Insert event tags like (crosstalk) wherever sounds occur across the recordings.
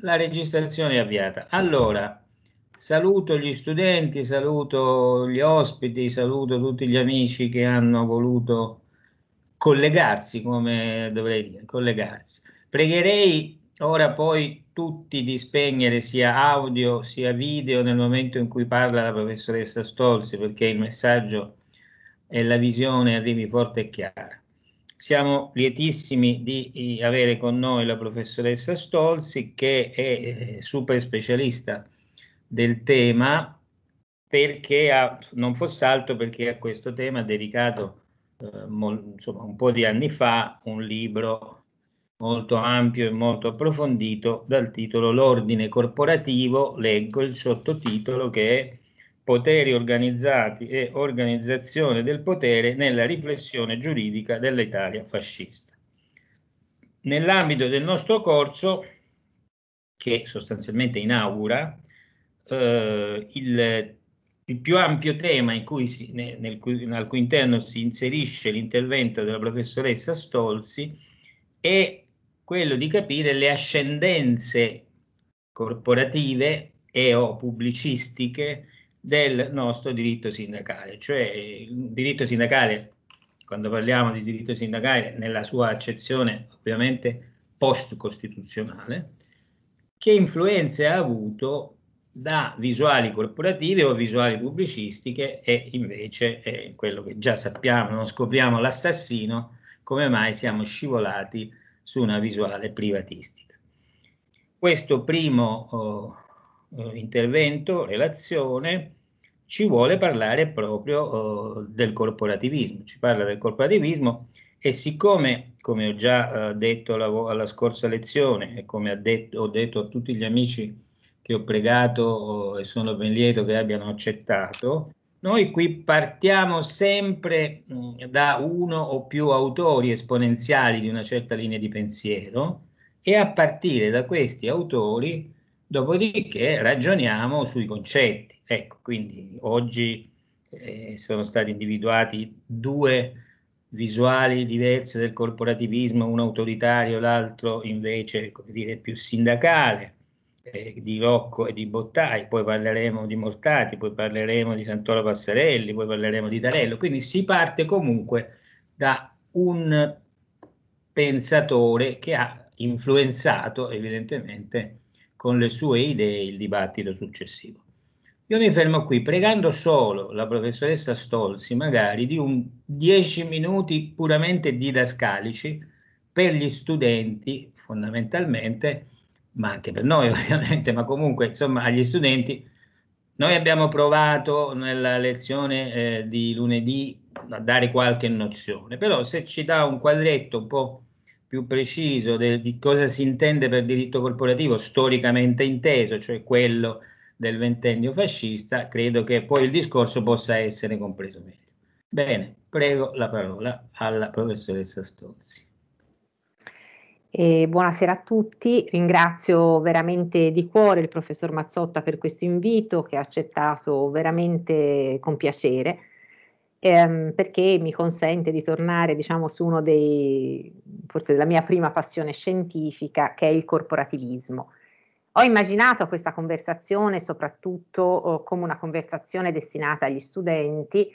La registrazione è avviata. Allora, saluto gli studenti, saluto gli ospiti, saluto tutti gli amici che hanno voluto collegarsi, come dovrei dire, collegarsi. Pregherei ora poi tutti di spegnere sia audio sia video nel momento in cui parla la professoressa Stolzi, perché il messaggio e la visione arrivi forte e chiara. Siamo lietissimi di eh, avere con noi la professoressa Stolzi che è eh, super specialista del tema perché ha, non fosse altro perché a questo tema ha dedicato eh, mol, insomma, un po' di anni fa un libro molto ampio e molto approfondito dal titolo L'ordine corporativo, leggo il sottotitolo che è poteri organizzati e organizzazione del potere nella riflessione giuridica dell'Italia fascista. Nell'ambito del nostro corso, che sostanzialmente inaugura, eh, il, il, più ampio tema cui si, nel, nel, al cui interno si inserisce l'intervento della professoressa Stolzi è quello di capire le ascendenze corporative e o pubblicistiche del nostro diritto sindacale, cioè il diritto sindacale, quando parliamo di diritto sindacale, nella sua accezione ovviamente post-costituzionale, che influenze ha avuto da visuali corporative o visuali pubblicistiche e invece è quello che già sappiamo, non scopriamo l'assassino, come mai siamo scivolati su una visuale privatistica. Questo primo oh, eh, intervento, relazione, ci vuole parlare proprio eh, del corporativismo, ci parla del corporativismo e siccome, come ho già eh, detto alla, alla, scorsa lezione e come detto, ho detto a tutti gli amici che ho pregato oh, e sono ben lieto che abbiano accettato, noi qui partiamo sempre mh, mm, da uno o più autori esponenziali di una certa linea di pensiero e a partire da questi autori dopodiché ragioniamo sui concetti. Ecco, quindi oggi eh, sono stati individuati due visuali diverse del corporativismo, uno autoritario, l'altro invece dire, più sindacale, eh, di Rocco e di Bottai, poi parleremo di Mortati, poi parleremo di Santoro Passarelli, poi parleremo di Tarello, quindi si parte comunque da un pensatore che ha influenzato evidentemente con le sue idee il dibattito successivo. Io mi fermo qui pregando solo la professoressa Stolzi magari di un 10 minuti puramente didascalici per gli studenti fondamentalmente, ma anche per noi (laughs) ovviamente, ma comunque insomma agli studenti. Noi abbiamo provato nella lezione eh, di lunedì a dare qualche nozione, però se ci dà un quadretto un po' più preciso del, di cosa si intende per diritto corporativo storicamente inteso, cioè quello che del ventennio fascista, credo che poi il discorso possa essere compreso meglio. Bene, prego la parola alla professoressa Stonzi. E buonasera a tutti, ringrazio veramente di cuore il professor Mazzotta per questo invito che ha accettato veramente con piacere ehm, perché mi consente di tornare diciamo, su uno dei, forse della mia prima passione scientifica che è il corporativismo. Ho immaginato questa conversazione soprattutto eh, come una conversazione destinata agli studenti,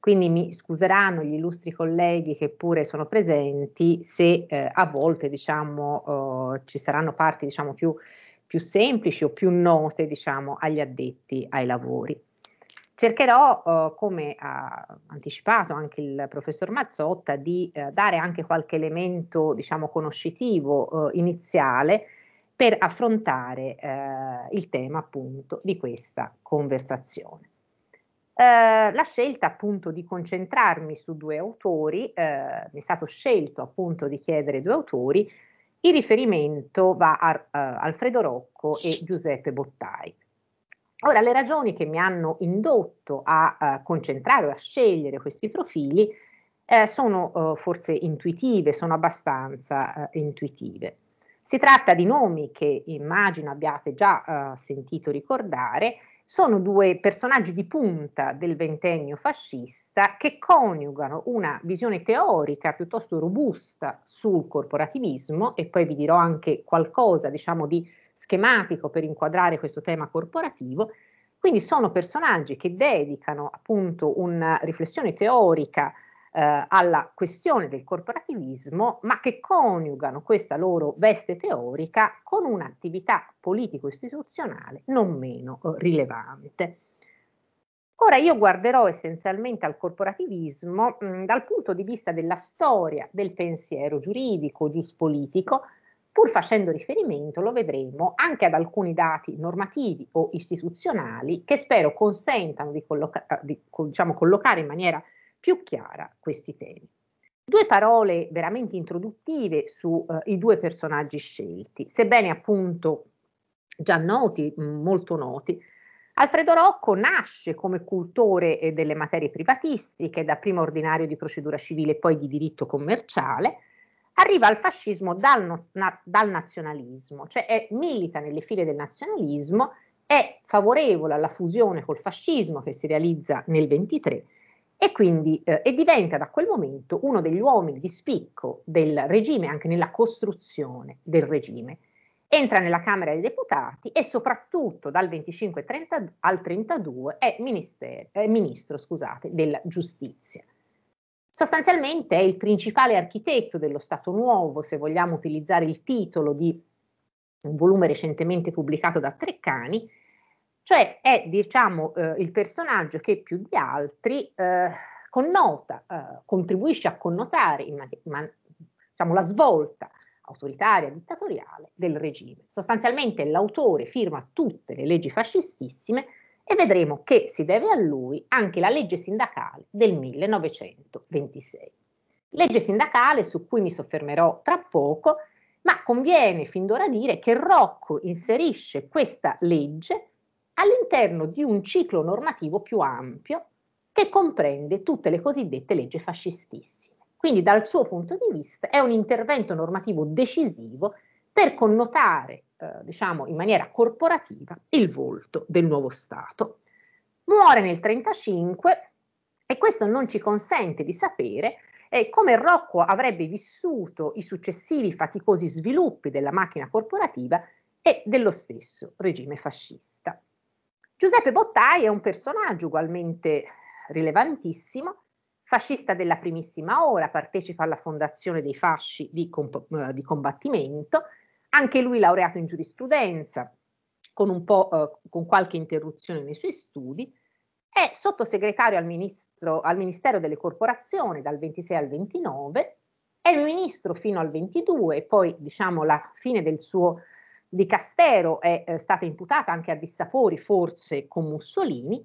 quindi mi scuseranno gli illustri colleghi che pure sono presenti se eh, a volte diciamo, eh, ci saranno parti diciamo, più, più, semplici o più note diciamo, agli addetti ai lavori. Cercherò, oh, come ha anticipato anche il professor Mazzotta, di eh, dare anche qualche elemento diciamo, conoscitivo iniziale per affrontare eh, il tema appunto di questa conversazione. Eh, la scelta appunto di concentrarmi su due autori, eh, mi è stato scelto appunto di chiedere due autori, il riferimento va a, a eh, Alfredo Rocco e Giuseppe Bottai. Ora, le ragioni che mi hanno indotto a, a eh, concentrare o a scegliere questi profili eh, sono eh, forse intuitive, sono abbastanza eh, intuitive. Si tratta di nomi che immagino abbiate già eh, sentito ricordare, sono due personaggi di punta del ventennio fascista che coniugano una visione teorica piuttosto robusta sul corporativismo e poi vi dirò anche qualcosa diciamo di schematico per inquadrare questo tema corporativo. Quindi sono personaggi che dedicano appunto una riflessione teorica eh, alla questione del corporativismo, ma che coniugano questa loro veste teorica con un'attività politico-istituzionale non meno eh, rilevante. Ora io guarderò essenzialmente al corporativismo mh, mm, dal punto di vista della storia del pensiero giuridico, giuspolitico, pur facendo riferimento, lo vedremo, anche ad alcuni dati normativi o istituzionali che spero consentano di, colloca- eh, di diciamo, collocare in maniera più chiara questi temi. Due parole veramente introduttive sui eh, due personaggi scelti, sebbene appunto già noti, molto noti. Alfredo Rocco nasce come cultore eh, delle materie privatistiche, da prima ordinario di procedura civile e poi di diritto commerciale, arriva al fascismo dal, no, na, dal nazionalismo, cioè è, milita nelle file del nazionalismo, è favorevole alla fusione col fascismo che si realizza nel 1923 e quindi eh, e diventa da quel momento uno degli uomini di spicco del regime, anche nella costruzione del regime. Entra nella Camera dei Deputati e soprattutto dal 25 30, al 32 è eh, ministro scusate, della giustizia. Sostanzialmente è il principale architetto dello Stato Nuovo, se vogliamo utilizzare il titolo di un volume recentemente pubblicato da Treccani, cioè è diciamo eh, il personaggio che più di altri eh, connota, eh, contribuisce a connotare in, man- diciamo, la svolta autoritaria, dittatoriale del regime. Sostanzialmente l'autore firma tutte le leggi fascistissime e vedremo che si deve a lui anche la legge sindacale del 1926. Legge sindacale su cui mi soffermerò tra poco, ma conviene fin d'ora dire che Rocco inserisce questa legge all'interno di un ciclo normativo più ampio che comprende tutte le cosiddette leggi fascistissime. Quindi dal suo punto di vista è un intervento normativo decisivo per connotare, eh, diciamo, in maniera corporativa il volto del nuovo Stato. Muore nel 1935 e questo non ci consente di sapere eh, come Rocco avrebbe vissuto i successivi faticosi sviluppi della macchina corporativa e dello stesso regime fascista. Giuseppe Bottai è un personaggio ugualmente rilevantissimo, fascista della primissima ora, partecipa alla fondazione dei fasci di, comp- eh, di combattimento, anche lui laureato in giurisprudenza, con, eh, con qualche interruzione nei suoi studi, è sottosegretario al, ministro, al, Ministero delle Corporazioni dal 26 al 29, è ministro fino al 22 poi diciamo la fine del suo di Castero è eh, stata imputata anche a dissapori, forse con Mussolini,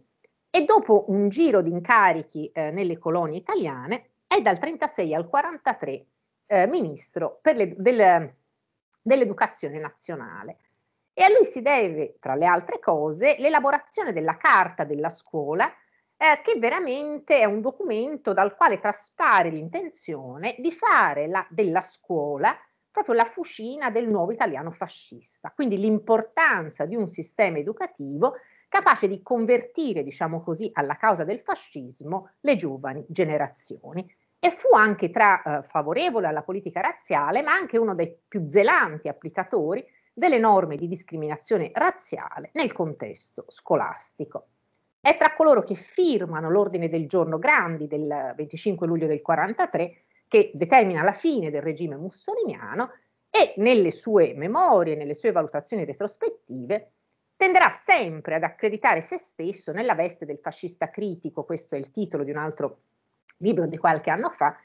e dopo un giro di incarichi eh, nelle colonie italiane è dal 36 al 43 eh, ministro le, del, dell'educazione nazionale. E a lui si deve, tra le altre cose, l'elaborazione della carta della scuola, eh, che veramente è un documento dal quale traspare l'intenzione di fare la, della scuola proprio la fucina del nuovo italiano fascista, quindi l'importanza di un sistema educativo capace di convertire, diciamo così, alla causa del fascismo le giovani generazioni. E fu anche tra eh, favorevole alla politica razziale, ma anche uno dei più zelanti applicatori delle norme di discriminazione razziale nel contesto scolastico. È tra coloro che firmano l'ordine del giorno Grandi del 25 luglio del 43 che determina la fine del regime mussoliniano e nelle sue memorie, nelle sue valutazioni retrospettive, tenderà sempre ad accreditare se stesso nella veste del fascista critico, questo è il titolo di un altro libro di qualche anno fa,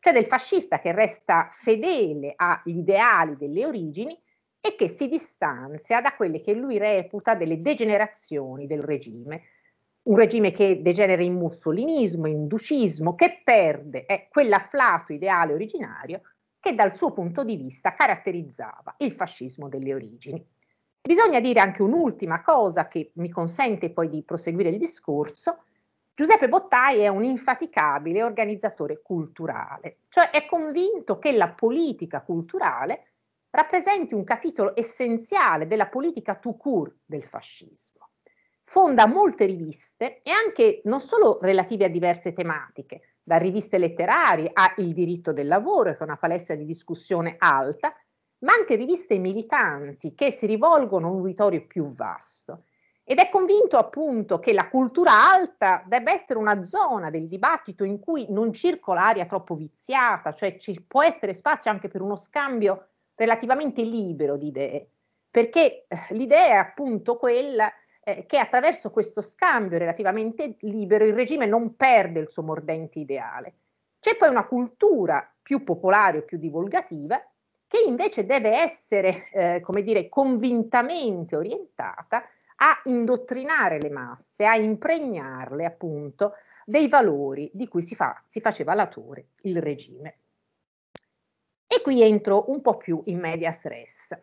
cioè del fascista che resta fedele agli ideali delle origini e che si distanzia da quelle che lui reputa delle degenerazioni del regime, un regime che degenera in mussolinismo, in ducismo, che perde eh, quell'afflato ideale originario che dal suo punto di vista caratterizzava il fascismo delle origini. Bisogna dire anche un'ultima cosa che mi consente poi di proseguire il discorso. Giuseppe Bottai è un infaticabile organizzatore culturale, cioè è convinto che la politica culturale rappresenti un capitolo essenziale della politica tout court del fascismo fonda molte riviste e anche non solo relative a diverse tematiche, da riviste letterarie a Il diritto del lavoro, che è una palestra di discussione alta, ma anche riviste militanti che si rivolgono a un uditorio più vasto. Ed è convinto appunto che la cultura alta debba essere una zona del dibattito in cui non circola aria troppo viziata, cioè ci può essere spazio anche per uno scambio relativamente libero di idee, perché eh, l'idea è appunto quella eh, che attraverso questo scambio relativamente libero il regime non perde il suo mordente ideale. C'è poi una cultura più popolare o più divulgativa che invece deve essere, eh, come dire, convintamente orientata a indottrinare le masse, a impregnarle appunto dei valori di cui si, fa, si faceva l'autore, il regime. E qui entro un po' più in medias res.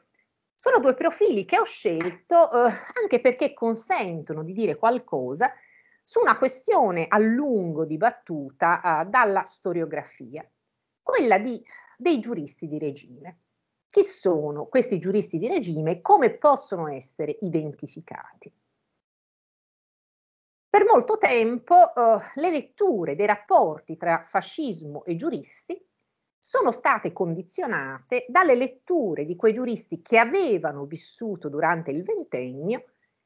Sono due profili che ho scelto eh, anche perché consentono di dire qualcosa su una questione a lungo dibattuta eh, dalla storiografia, quella di, dei giuristi di regime. Chi sono questi giuristi di regime e come possono essere identificati? Per molto tempo eh, le letture dei rapporti tra fascismo e giuristi sono state condizionate dalle letture di quei giuristi che avevano vissuto durante il ventennio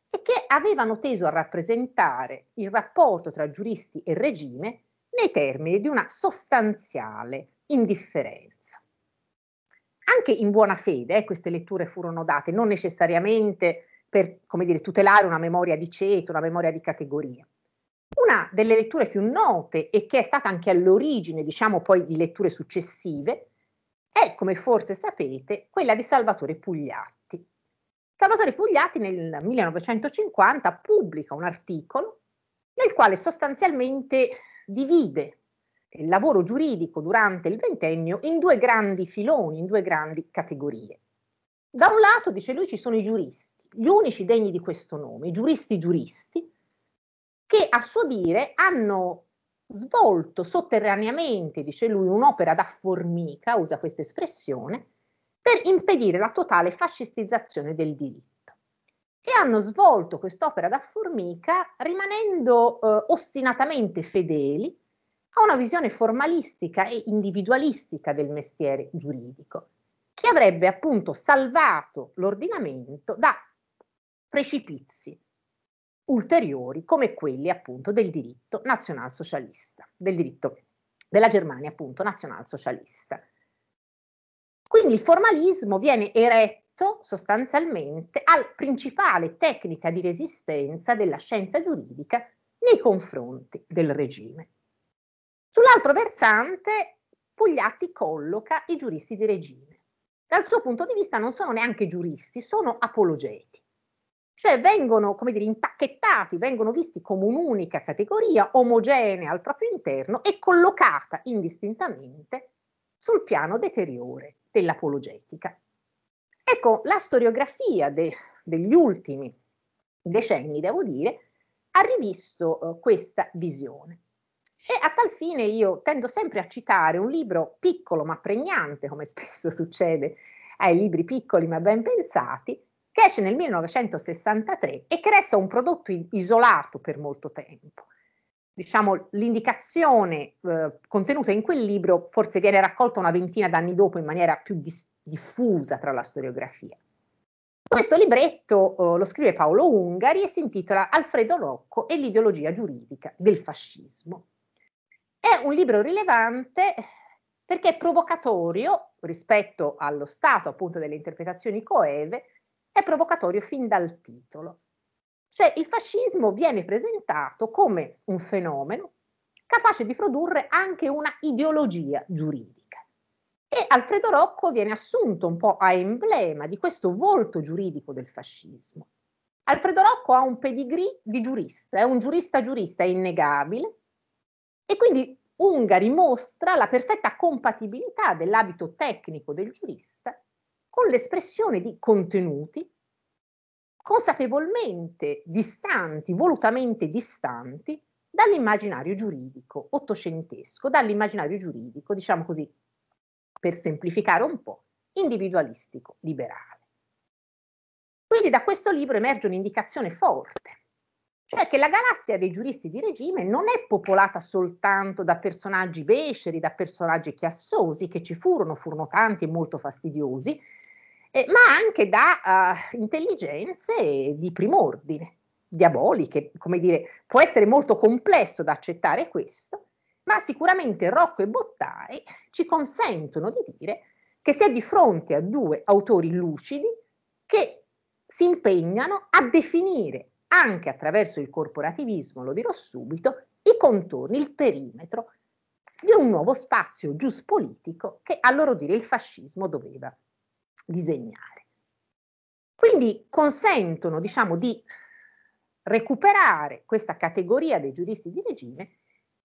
e che avevano teso a rappresentare il rapporto tra giuristi e regime nei termini di una sostanziale indifferenza. Anche in buona fede eh, queste letture furono date, non necessariamente per dire, tutelare una memoria di ceto, una memoria di categoria, una delle letture più note e che è stata anche all'origine, diciamo poi, di letture successive, è, come forse sapete, quella di Salvatore Pugliatti. Salvatore Pugliatti nel 1950 pubblica un articolo nel quale sostanzialmente divide il lavoro giuridico durante il ventennio in due grandi filoni, in due grandi categorie. Da un lato, dice lui, ci sono i giuristi, gli unici degni di questo nome, i giuristi giuristi, che a suo dire hanno svolto sotterraneamente, dice lui, un'opera da formica, usa questa espressione, per impedire la totale fascistizzazione del diritto. E hanno svolto quest'opera da formica rimanendo eh, ostinatamente fedeli a una visione formalistica e individualistica del mestiere giuridico, che avrebbe appunto salvato l'ordinamento da precipizi ulteriori come quelli appunto del diritto nazionalsocialista, del diritto della Germania appunto nazionalsocialista. Quindi il formalismo viene eretto sostanzialmente al principale tecnica di resistenza della scienza giuridica nei confronti del regime. Sull'altro versante Pugliatti colloca i giuristi di regime. Dal suo punto di vista non sono neanche giuristi, sono apologeti cioè vengono come dire, impacchettati, vengono visti come un'unica categoria omogenea al proprio interno e collocata indistintamente sul piano deteriore dell'apologetica. Ecco, la storiografia de, degli ultimi decenni, devo dire, ha rivisto eh, questa visione. E a tal fine io tendo sempre a citare un libro piccolo ma pregnante, come spesso (laughs) succede ai libri piccoli ma ben pensati, che esce nel 1963 e che resta un prodotto isolato per molto tempo. Diciamo, l'indicazione eh, contenuta in quel libro forse viene raccolta una ventina d'anni dopo in maniera più dis- diffusa tra la storiografia. Questo libretto eh, lo scrive Paolo Ungari e si intitola Alfredo Rocco e l'ideologia giuridica del fascismo. È un libro rilevante perché è provocatorio rispetto allo stato appunto delle interpretazioni coeve è provocatorio fin dal titolo. Cioè il fascismo viene presentato come un fenomeno capace di produrre anche una ideologia giuridica. E Alfredo Rocco viene assunto un po' a emblema di questo volto giuridico del fascismo. Alfredo Rocco ha un pedigree di giurista, è un giurista giurista innegabile e quindi Ungari mostra la perfetta compatibilità dell'abito tecnico del giurista con l'espressione di contenuti consapevolmente distanti, volutamente distanti dall'immaginario giuridico ottocentesco, dall'immaginario giuridico, diciamo così, per semplificare un po', individualistico, liberale. Quindi da questo libro emerge un'indicazione forte, cioè che la galassia dei giuristi di regime non è popolata soltanto da personaggi beceri, da personaggi chiassosi, che ci furono, furono tanti e molto fastidiosi, eh, ma anche da uh, intelligenze di primo ordine, diaboliche, come dire, può essere molto complesso da accettare questo, ma sicuramente Rocco e Bottai ci consentono di dire che si è di fronte a due autori lucidi che si impegnano a definire anche attraverso il corporativismo, lo dirò subito, i contorni, il perimetro di un nuovo spazio giuspolitico che a loro dire il fascismo doveva disegnare. Quindi consentono diciamo, di recuperare questa categoria dei giuristi di regime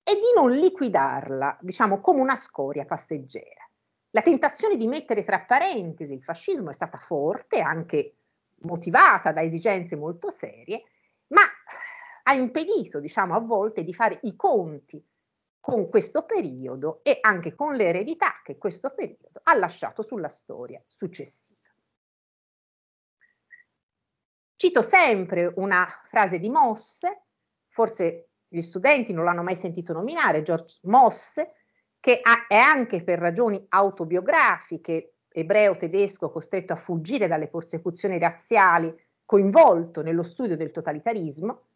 e di non liquidarla diciamo, come una scoria passeggera. La tentazione di mettere tra parentesi il fascismo è stata forte, anche motivata da esigenze molto serie, ma ha impedito diciamo, a volte di fare i conti con questo periodo e anche con l'eredità che questo periodo ha lasciato sulla storia successiva. Cito sempre una frase di Mosse, forse gli studenti non l'hanno mai sentito nominare, George Mosse, che è anche per ragioni autobiografiche, ebreo tedesco costretto a fuggire dalle persecuzioni razziali, coinvolto nello studio del totalitarismo,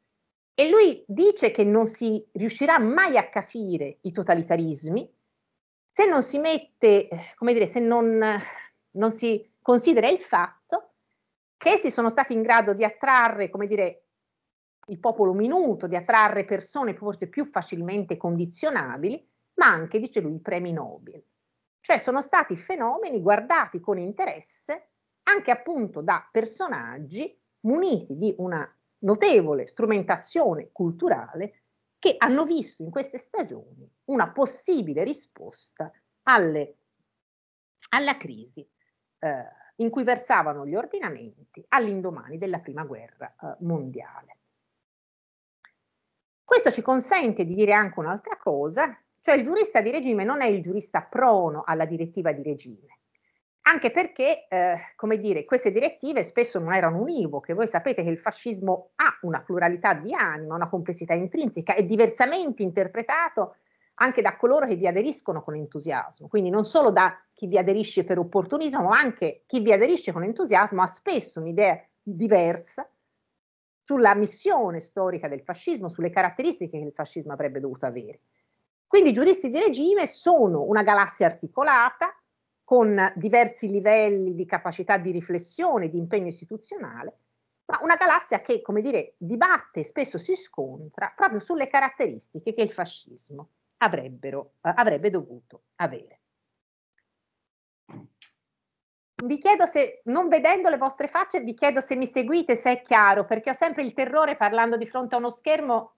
e lui dice che non si riuscirà mai a capire i totalitarismi se non si mette, come dire, se non, non si considera il fatto che essi sono stati in grado di attrarre, come dire, il popolo minuto, di attrarre persone forse più facilmente condizionabili, ma anche, dice lui, i premi Nobel. Cioè sono stati fenomeni guardati con interesse anche appunto da personaggi muniti di una notevole strumentazione culturale che hanno visto in queste stagioni una possibile risposta alle, alla crisi eh, in cui versavano gli ordinamenti all'indomani della prima guerra eh, mondiale. Questo ci consente di dire anche un'altra cosa, cioè il giurista di regime non è il giurista prono alla direttiva di regime, anche perché, eh, come dire, queste direttive spesso non erano univoche. Voi sapete che il fascismo ha una pluralità di anima, una complessità intrinseca, è diversamente interpretato anche da coloro che vi aderiscono con entusiasmo. Quindi non solo da chi vi aderisce per opportunismo, ma anche chi vi aderisce con entusiasmo ha spesso un'idea diversa sulla missione storica del fascismo, sulle caratteristiche che il fascismo avrebbe dovuto avere. Quindi i giuristi di regime sono una galassia articolata con diversi livelli di capacità di riflessione, di impegno istituzionale, ma una galassia che, come dire, dibatte e spesso si scontra proprio sulle caratteristiche che il fascismo avrebbero, eh, avrebbe dovuto avere. Vi chiedo se, non vedendo le vostre facce, vi chiedo se mi seguite, se è chiaro, perché ho sempre il terrore, parlando di fronte a uno schermo,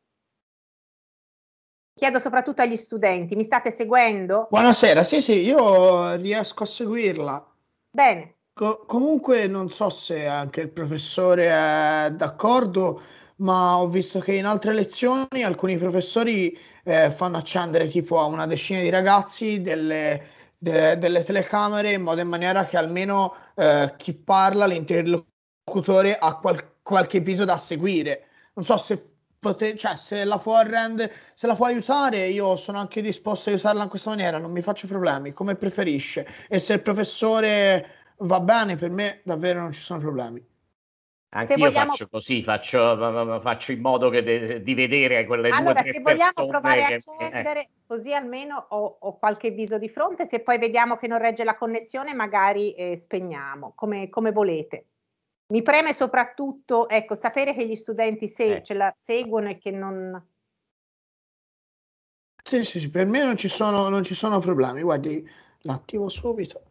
Chiedo soprattutto agli studenti, mi state seguendo? Buonasera, sì, sì, io riesco a seguirla. Bene. Co- comunque non so se anche il professore è d'accordo, ma ho visto che in altre lezioni alcuni professori eh, fanno accendere tipo a una decina di ragazzi delle, de- delle telecamere in modo in maniera che almeno eh, chi parla, l'interlocutore, ha qual- qualche viso da seguire. Non so se pote- cioè, se la può rendere, se la può aiutare, io sono anche disposto a aiutarla in questa maniera, non mi faccio problemi, come preferisce. E se il professore va bene, per me davvero non ci sono problemi. Anche io vogliamo... faccio così, faccio, faccio, in modo de- di vedere quelle allora, due se vogliamo provare che... a accendere, eh. così almeno ho, ho, qualche viso di fronte, se poi vediamo che non regge la connessione magari eh, spegniamo, come, come volete. Mi preme soprattutto ecco, sapere che gli studenti se eh. ce la seguono e che non... Sì, sì, sì per me non ci sono, non ci sono problemi. Guardi, un attimo subito.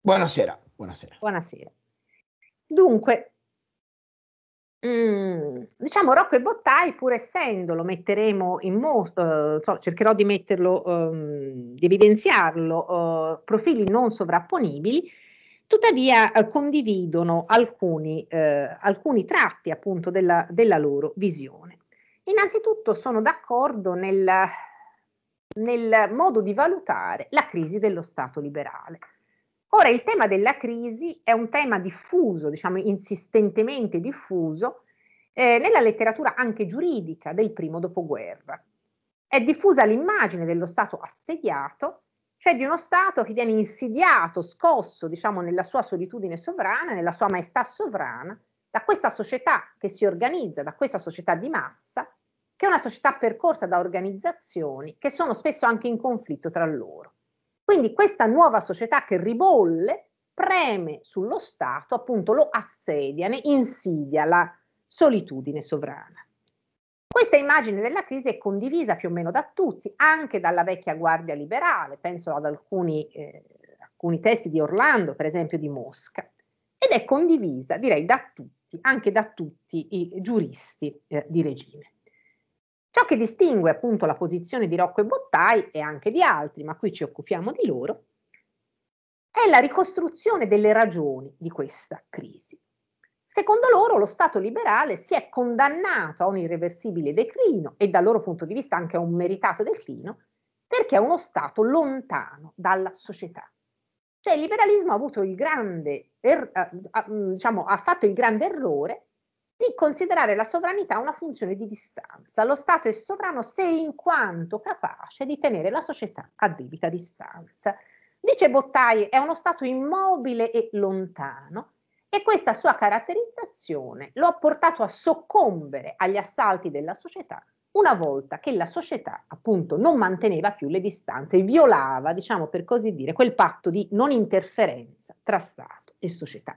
Buonasera, buonasera. Buonasera. Dunque, Mm, diciamo Rocco e Bottai, pur essendo, lo metteremo in mostra, eh, cercherò di metterlo, ehm, di evidenziarlo, eh, profili non sovrapponibili, tuttavia eh, condividono alcuni, eh, alcuni, tratti appunto della, della, loro visione. Innanzitutto sono d'accordo nel, nel modo di valutare la crisi dello Stato liberale. Ora il tema della crisi è un tema diffuso, diciamo insistentemente diffuso, eh, nella letteratura anche giuridica del primo dopoguerra. È diffusa l'immagine dello Stato assediato cioè di uno Stato che viene insidiato, scosso, diciamo, nella sua solitudine sovrana, nella sua maestà sovrana, da questa società che si organizza, da questa società di massa, che è una società percorsa da organizzazioni che sono spesso anche in conflitto tra loro. Quindi questa nuova società che ribolle preme sullo Stato, appunto lo assedia, ne insidia la solitudine sovrana. Questa immagine della crisi è condivisa più o meno da tutti, anche dalla vecchia guardia liberale, penso ad alcuni, eh, alcuni testi di Orlando, per esempio di Mosca, ed è condivisa, direi, da tutti, anche da tutti i giuristi eh, di regime. Ciò che distingue appunto la posizione di Rocco e Bottai e anche di altri, ma qui ci occupiamo di loro, è la ricostruzione delle ragioni di questa crisi. Secondo loro lo Stato liberale si è condannato a un irreversibile declino e dal loro punto di vista anche a un meritato declino perché è uno Stato lontano dalla società. Cioè il liberalismo ha, il grande, er, eh, mm, diciamo, ha fatto il grande errore di considerare la sovranità una funzione di distanza. Lo Stato è sovrano se in quanto capace di tenere la società a debita distanza. Dice Bottaie, è uno Stato immobile e lontano e questa sua caratterizzazione lo ha portato a soccombere agli assalti della società una volta che la società appunto non manteneva più le distanze e violava, diciamo per così dire, quel patto di non interferenza tra Stato e società.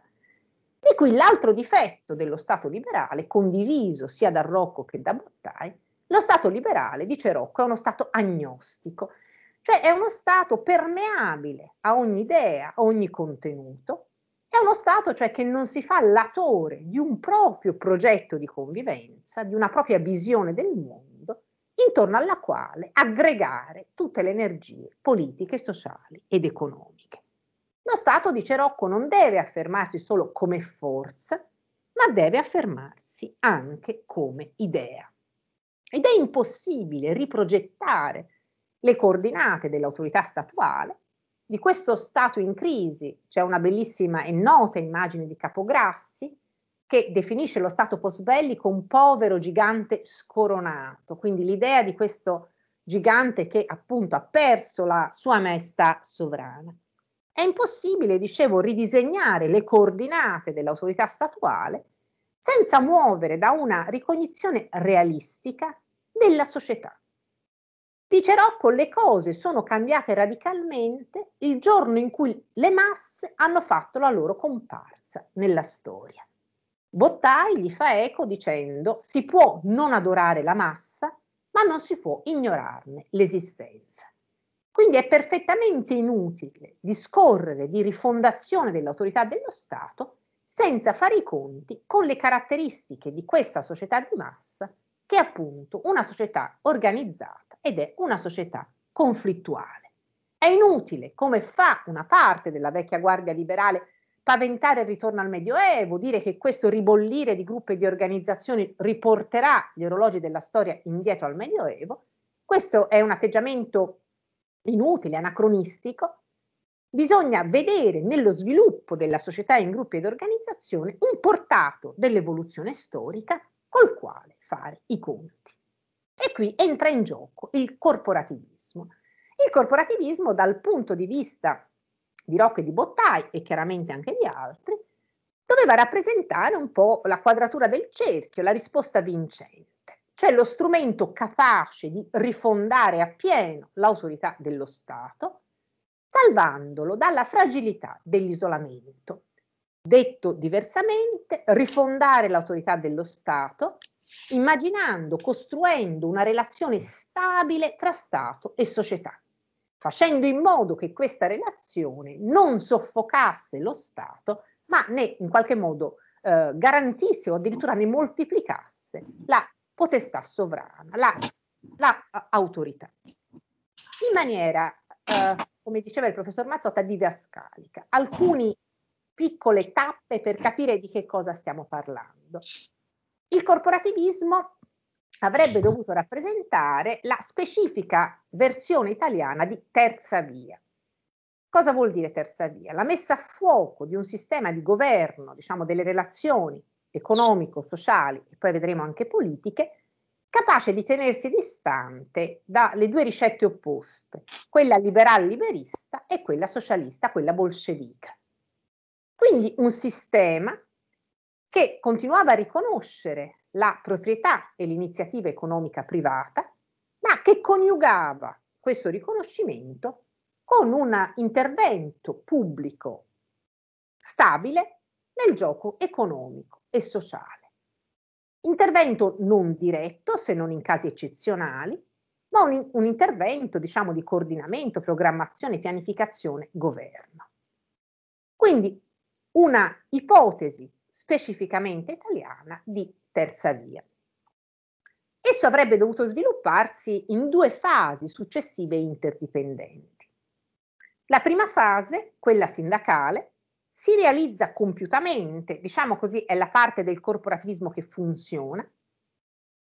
Di cui l'altro difetto dello Stato liberale, condiviso sia da Rocco che da Bottai, lo Stato liberale, dice Rocco, è uno Stato agnostico, cioè è uno Stato permeabile a ogni idea, a ogni contenuto, uno Stato cioè che non si fa latore di un proprio progetto di convivenza, di una propria visione del mondo, intorno alla quale aggregare tutte le energie politiche, sociali ed economiche. Lo Stato, dice Rocco, non deve affermarsi solo come forza, ma deve affermarsi anche come idea. Ed è impossibile riprogettare le coordinate dell'autorità statuale di questo Stato in crisi. C'è una bellissima e nota immagine di Capograssi che definisce lo Stato postbellico un povero gigante scoronato, quindi l'idea di questo gigante che appunto ha perso la sua maestà sovrana. È impossibile, dicevo, ridisegnare le coordinate dell'autorità statuale senza muovere da una ricognizione realistica della società. Dice Rocco, le cose sono cambiate radicalmente il giorno in cui le masse hanno fatto la loro comparsa nella storia. Bottai gli fa eco dicendo si può non adorare la massa, ma non si può ignorarne l'esistenza. Quindi è perfettamente inutile discorrere di rifondazione dell'autorità dello Stato senza fare i conti con le caratteristiche di questa società di massa che è appunto una società organizzata ed è una società conflittuale. È inutile, come fa una parte della vecchia guardia liberale, paventare il ritorno al Medioevo, dire che questo ribollire di gruppi e di organizzazioni riporterà gli orologi della storia indietro al Medioevo. Questo è un atteggiamento inutile, anacronistico, bisogna vedere nello sviluppo della società in gruppi ed organizzazioni un portato dell'evoluzione storica col quale fare i conti. E qui entra in gioco il corporativismo. Il corporativismo dal punto di vista di Rocco e di Bottai e chiaramente anche di altri, doveva rappresentare un po' la quadratura del cerchio, la risposta vincente, cioè lo strumento capace di rifondare appieno l'autorità dello Stato, salvandolo dalla fragilità dell'isolamento. Detto diversamente, rifondare l'autorità dello Stato immaginando, costruendo una relazione stabile tra Stato e società, facendo in modo che questa relazione non soffocasse lo Stato, ma ne in qualche modo eh, garantisse o addirittura ne moltiplicasse la potestà sovrana, la, la uh, autorità. In maniera, eh, come diceva il professor Mazzotta, didascalica. Alcune piccole tappe per capire di che cosa stiamo parlando il corporativismo avrebbe dovuto rappresentare la specifica versione italiana di terza via. Cosa vuol dire terza via? La messa a fuoco di un sistema di governo, diciamo delle relazioni economico-sociali e poi vedremo anche politiche, capace di tenersi distante dalle due ricette opposte, quella liberal-liberista e quella socialista, quella bolscevica. Quindi un sistema che continuava a riconoscere la proprietà e l'iniziativa economica privata, ma che coniugava questo riconoscimento con un intervento pubblico stabile nel gioco economico e sociale. Intervento non diretto, se non in casi eccezionali, ma un, un intervento diciamo, di coordinamento, programmazione, pianificazione, governo. Quindi una ipotesi specificamente italiana di terza via. Esso avrebbe dovuto svilupparsi in due fasi successive interdipendenti. La prima fase, quella sindacale, si realizza compiutamente, diciamo così, è la parte del corporativismo che funziona,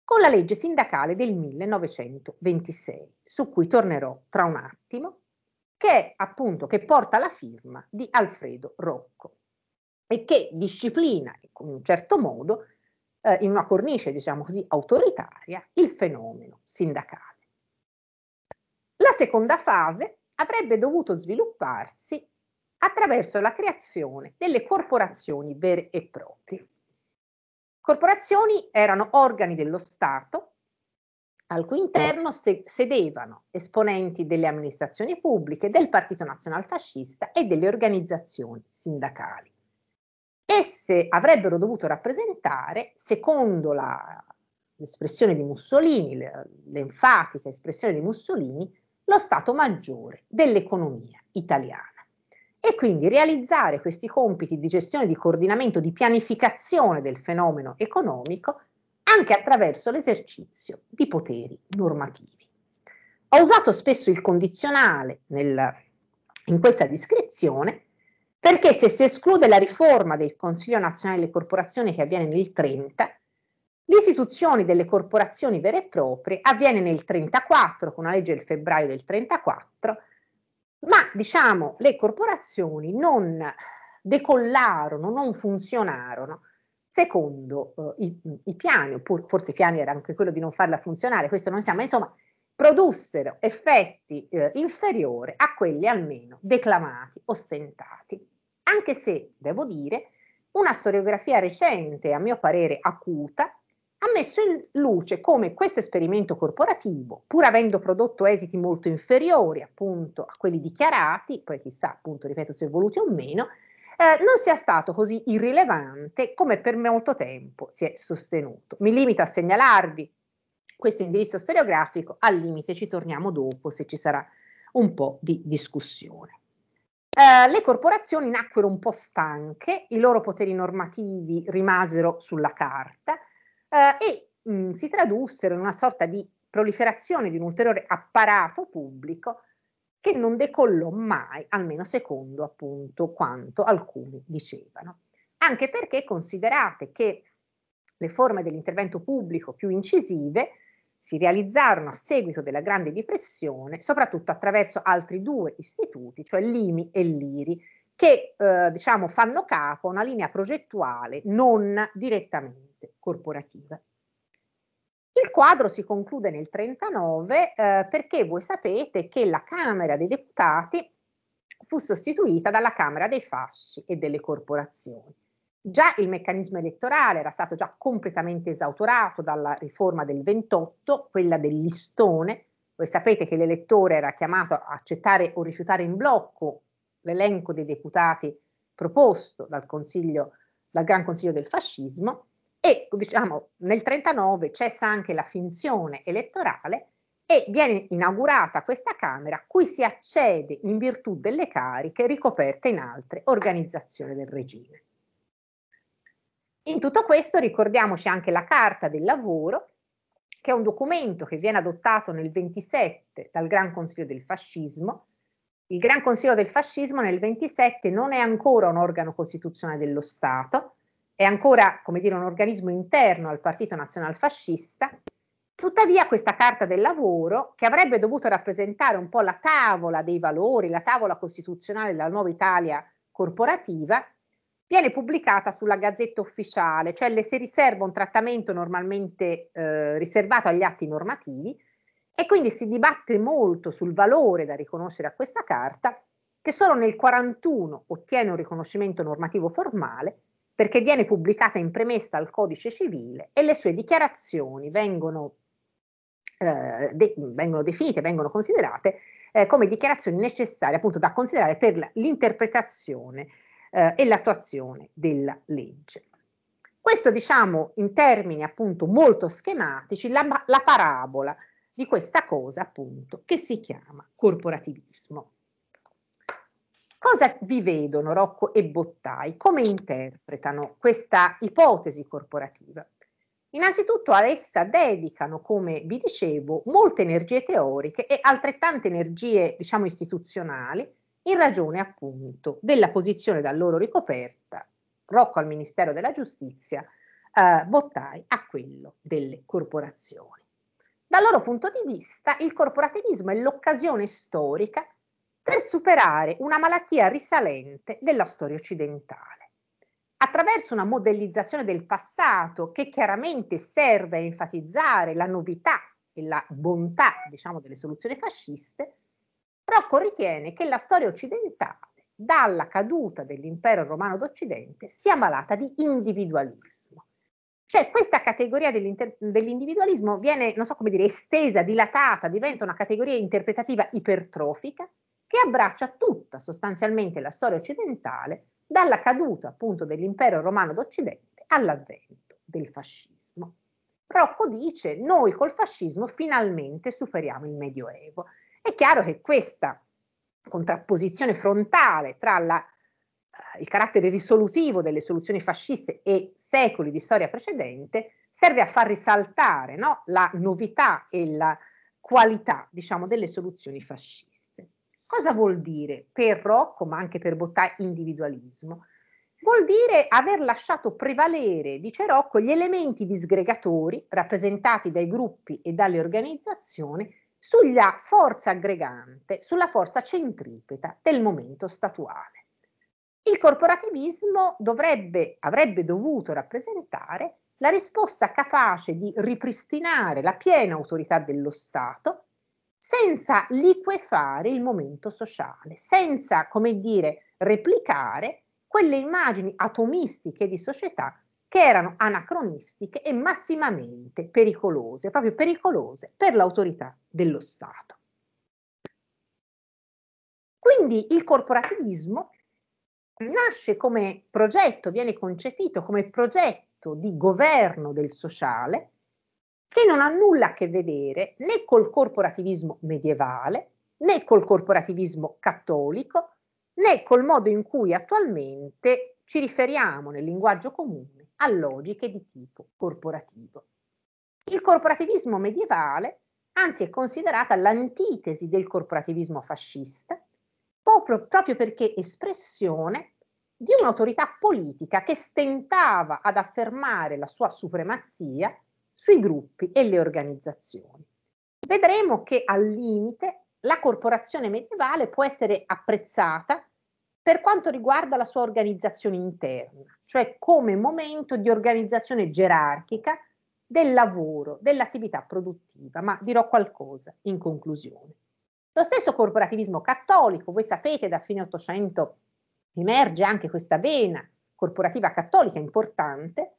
con la legge sindacale del 1926, su cui tornerò tra un attimo, che è appunto che porta la firma di Alfredo Rocco e che disciplina in un certo modo, eh, in una cornice diciamo così autoritaria, il fenomeno sindacale. La seconda fase avrebbe dovuto svilupparsi attraverso la creazione delle corporazioni vere e proprie. Corporazioni erano organi dello Stato al cui interno sedevano esponenti delle amministrazioni pubbliche, del Partito Nazionalfascista e delle organizzazioni sindacali. Esse avrebbero dovuto rappresentare, secondo la, l'espressione di Mussolini, l'enfatica espressione di Mussolini, lo Stato maggiore dell'economia italiana. E quindi realizzare questi compiti di gestione, di coordinamento, di pianificazione del fenomeno economico anche attraverso l'esercizio di poteri normativi. Ho usato spesso il condizionale nel, in questa descrizione perché se si esclude la riforma del Consiglio nazionale delle corporazioni che avviene nel 30, l'istituzione delle corporazioni vere e proprie avviene nel 34 con la legge del febbraio del 34, ma diciamo le corporazioni non decollarono, non funzionarono secondo eh, i, i, piani, oppure forse i piani era anche quello di non farla funzionare, questo non siamo, ma insomma produssero effetti eh, inferiori a quelli almeno declamati, ostentati anche se, devo dire, una storiografia recente, a mio parere acuta, ha messo in luce come questo esperimento corporativo, pur avendo prodotto esiti molto inferiori appunto a quelli dichiarati, poi chissà appunto, ripeto, se voluti o meno, eh, non sia stato così irrilevante come per molto tempo si è sostenuto. Mi limito a segnalarvi questo indirizzo storiografico, al limite ci torniamo dopo se ci sarà un po' di discussione. Eh, le corporazioni nacquero un po' stanche, i loro poteri normativi rimasero sulla carta eh, e mh, mm, si tradussero in una sorta di proliferazione di un ulteriore apparato pubblico che non decollò mai, almeno secondo appunto quanto alcuni dicevano. Anche perché considerate che le forme dell'intervento pubblico più incisive si realizzarono a seguito della Grande Depressione, soprattutto attraverso altri due istituti, cioè l'IMI e l'IRI, che eh, diciamo, fanno capo a una linea progettuale non direttamente corporativa. Il quadro si conclude nel 1939 eh, perché voi sapete che la Camera dei Deputati fu sostituita dalla Camera dei Fasci e delle Corporazioni. Già il meccanismo elettorale era stato già completamente esautorato dalla riforma del 28, quella del listone. Voi sapete che l'elettore era chiamato a accettare o rifiutare in blocco l'elenco dei deputati proposto dal, consiglio, dal Gran Consiglio del Fascismo e diciamo, nel 39 cessa anche la finzione elettorale e viene inaugurata questa Camera a cui si accede in virtù delle cariche ricoperte in altre organizzazioni del regime. In tutto questo ricordiamoci anche la Carta del Lavoro, che è un documento che viene adottato nel 27 dal Gran Consiglio del Fascismo. Il Gran Consiglio del Fascismo nel 27 non è ancora un organo costituzionale dello Stato, è ancora, come dire, un organismo interno al Partito Nazionalfascista. Tuttavia questa Carta del Lavoro, che avrebbe dovuto rappresentare un po' la tavola dei valori, la tavola costituzionale della nuova Italia corporativa, viene pubblicata sulla gazzetta ufficiale, cioè le si riserva un trattamento normalmente eh, riservato agli atti normativi e quindi si dibatte molto sul valore da riconoscere a questa carta che solo nel 41 ottiene un riconoscimento normativo formale perché viene pubblicata in premessa al codice civile e le sue dichiarazioni vengono, eh, de- vengono definite, vengono considerate eh, come dichiarazioni necessarie appunto da considerare per l'interpretazione eh, e l'attuazione della legge. Questo diciamo in termini appunto molto schematici la, la parabola di questa cosa appunto che si chiama corporativismo. Cosa vi vedono Rocco e Bottai? Come interpretano questa ipotesi corporativa? Innanzitutto a essa dedicano, come vi dicevo, molte energie teoriche e altrettante energie, diciamo, istituzionali, in ragione appunto della posizione da loro ricoperta, Rocco al Ministero della Giustizia, eh, Bottai a quello delle corporazioni. Dal loro punto di vista il corporativismo è l'occasione storica per superare una malattia risalente della storia occidentale. Attraverso una modellizzazione del passato che chiaramente serve a enfatizzare la novità e la bontà diciamo, delle soluzioni fasciste, Rocco ritiene che la storia occidentale, dalla caduta dell'impero romano d'Occidente, sia malata di individualismo. Cioè questa categoria dell'individualismo viene, non so come dire, estesa, dilatata, diventa una categoria interpretativa ipertrofica che abbraccia tutta sostanzialmente la storia occidentale, dalla caduta appunto dell'impero romano d'Occidente all'avvento del fascismo. Rocco dice, noi col fascismo finalmente superiamo il Medioevo è chiaro che questa contrapposizione frontale tra la, eh, il carattere risolutivo delle soluzioni fasciste e secoli di storia precedente serve a far risaltare no, la novità e la qualità diciamo, delle soluzioni fasciste. Cosa vuol dire per Rocco, ma anche per Bottà, individualismo? Vuol dire aver lasciato prevalere, dice Rocco, gli elementi disgregatori rappresentati dai gruppi e dalle organizzazioni sulla forza aggregante, sulla forza centripeta del momento statuale. Il corporativismo dovrebbe, avrebbe dovuto rappresentare la risposta capace di ripristinare la piena autorità dello Stato senza liquefare il momento sociale, senza, come dire, replicare quelle immagini atomistiche di società che erano anacronistiche e massimamente pericolose, proprio pericolose per l'autorità dello Stato. Quindi il corporativismo nasce come progetto, viene concepito come progetto di governo del sociale che non ha nulla a che vedere né col corporativismo medievale, né col corporativismo cattolico, né col modo in cui attualmente ci riferiamo nel linguaggio comune a logiche di tipo corporativo. Il corporativismo medievale, anzi, è considerata l'antitesi del corporativismo fascista, proprio, proprio perché espressione di un'autorità politica che stentava ad affermare la sua supremazia sui gruppi e le organizzazioni. Vedremo che al limite la corporazione medievale può essere apprezzata per quanto riguarda la sua organizzazione interna, cioè come momento di organizzazione gerarchica del lavoro, dell'attività produttiva, ma dirò qualcosa in conclusione. Lo stesso corporativismo cattolico, voi sapete, da fine Ottocento emerge anche questa vena corporativa cattolica importante,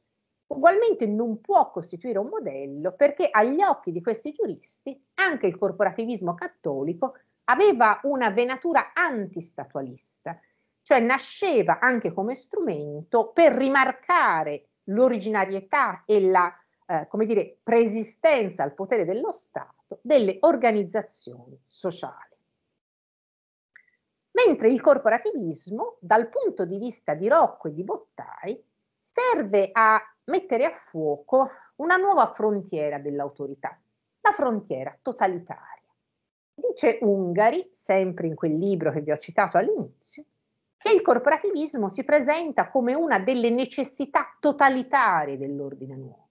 ugualmente non può costituire un modello perché agli occhi di questi giuristi anche il corporativismo cattolico aveva una venatura antistatualista cioè nasceva anche come strumento per rimarcare l'originarietà e la eh, come dire, preesistenza al potere dello Stato delle organizzazioni sociali. Mentre il corporativismo, dal punto di vista di Rocco e di Bottai, serve a mettere a fuoco una nuova frontiera dell'autorità, la frontiera totalitaria. Dice Ungari, sempre in quel libro che vi ho citato all'inizio, che il corporativismo si presenta come una delle necessità totalitarie dell'ordine nuovo,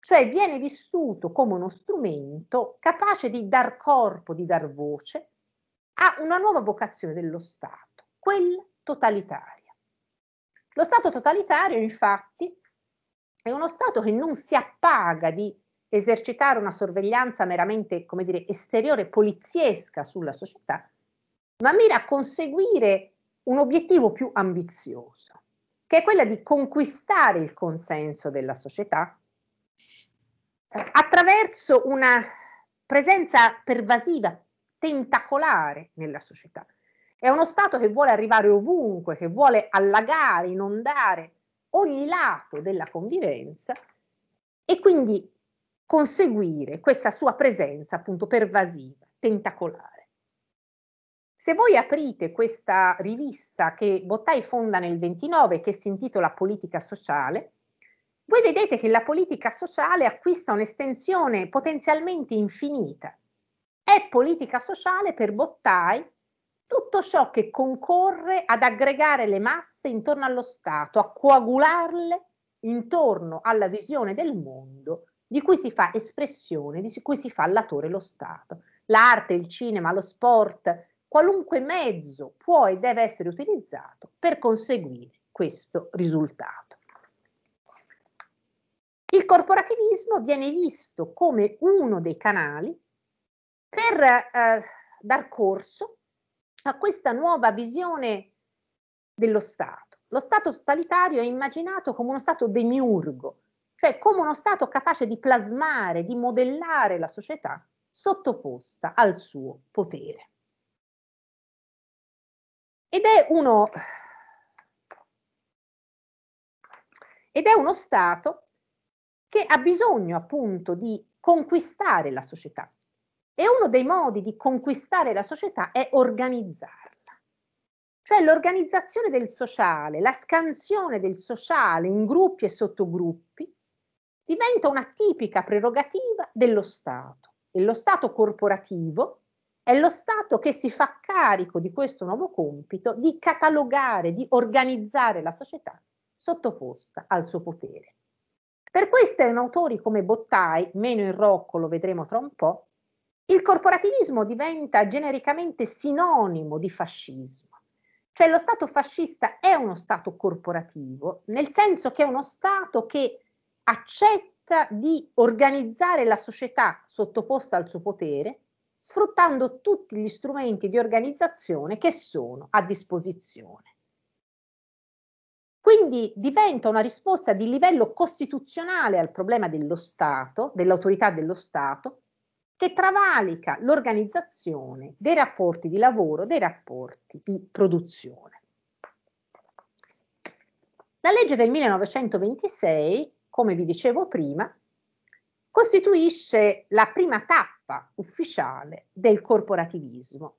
cioè viene vissuto come uno strumento capace di dar corpo, di dar voce a una nuova vocazione dello Stato, quella totalitaria. Lo Stato totalitario infatti è uno Stato che non si appaga di esercitare una sorveglianza meramente, come dire, esteriore, poliziesca sulla società, ma mira a conseguire un obiettivo più ambizioso, che è quello di conquistare il consenso della società eh, attraverso una presenza pervasiva, tentacolare nella società. È uno Stato che vuole arrivare ovunque, che vuole allagare, inondare ogni lato della convivenza e quindi conseguire questa sua presenza appunto pervasiva, tentacolare. Se voi aprite questa rivista che Bottai fonda nel 29, che si intitola Politica sociale, voi vedete che la politica sociale acquista un'estensione potenzialmente infinita. È politica sociale per Bottai tutto ciò che concorre ad aggregare le masse intorno allo Stato, a coagularle intorno alla visione del mondo di cui si fa espressione, di cui si fa l'attore lo Stato. L'arte, il cinema, lo sport, qualunque mezzo può e deve essere utilizzato per conseguire questo risultato. Il corporativismo viene visto come uno dei canali per eh, dar corso a questa nuova visione dello Stato. Lo Stato totalitario è immaginato come uno Stato demiurgo, cioè come uno Stato capace di plasmare, di modellare la società sottoposta al suo potere. Ed è uno, ed è uno Stato che ha bisogno appunto di conquistare la società. E uno dei modi di conquistare la società è organizzarla. Cioè l'organizzazione del sociale, la scansione del sociale in gruppi e sottogruppi diventa una tipica prerogativa dello Stato. E lo Stato corporativo è lo Stato che si fa carico di questo nuovo compito di catalogare, di organizzare la società sottoposta al suo potere. Per questo in autori come Bottai, meno in Rocco, lo vedremo tra un po', il corporativismo diventa genericamente sinonimo di fascismo. Cioè lo Stato fascista è uno Stato corporativo, nel senso che è uno Stato che accetta di organizzare la società sottoposta al suo potere sfruttando tutti gli strumenti di organizzazione che sono a disposizione. Quindi diventa una risposta di livello costituzionale al problema dello Stato, dell'autorità dello Stato, che travalica l'organizzazione dei rapporti di lavoro, dei rapporti di produzione. La legge del 1926, come vi dicevo prima, costituisce la prima tappa stampa ufficiale del corporativismo.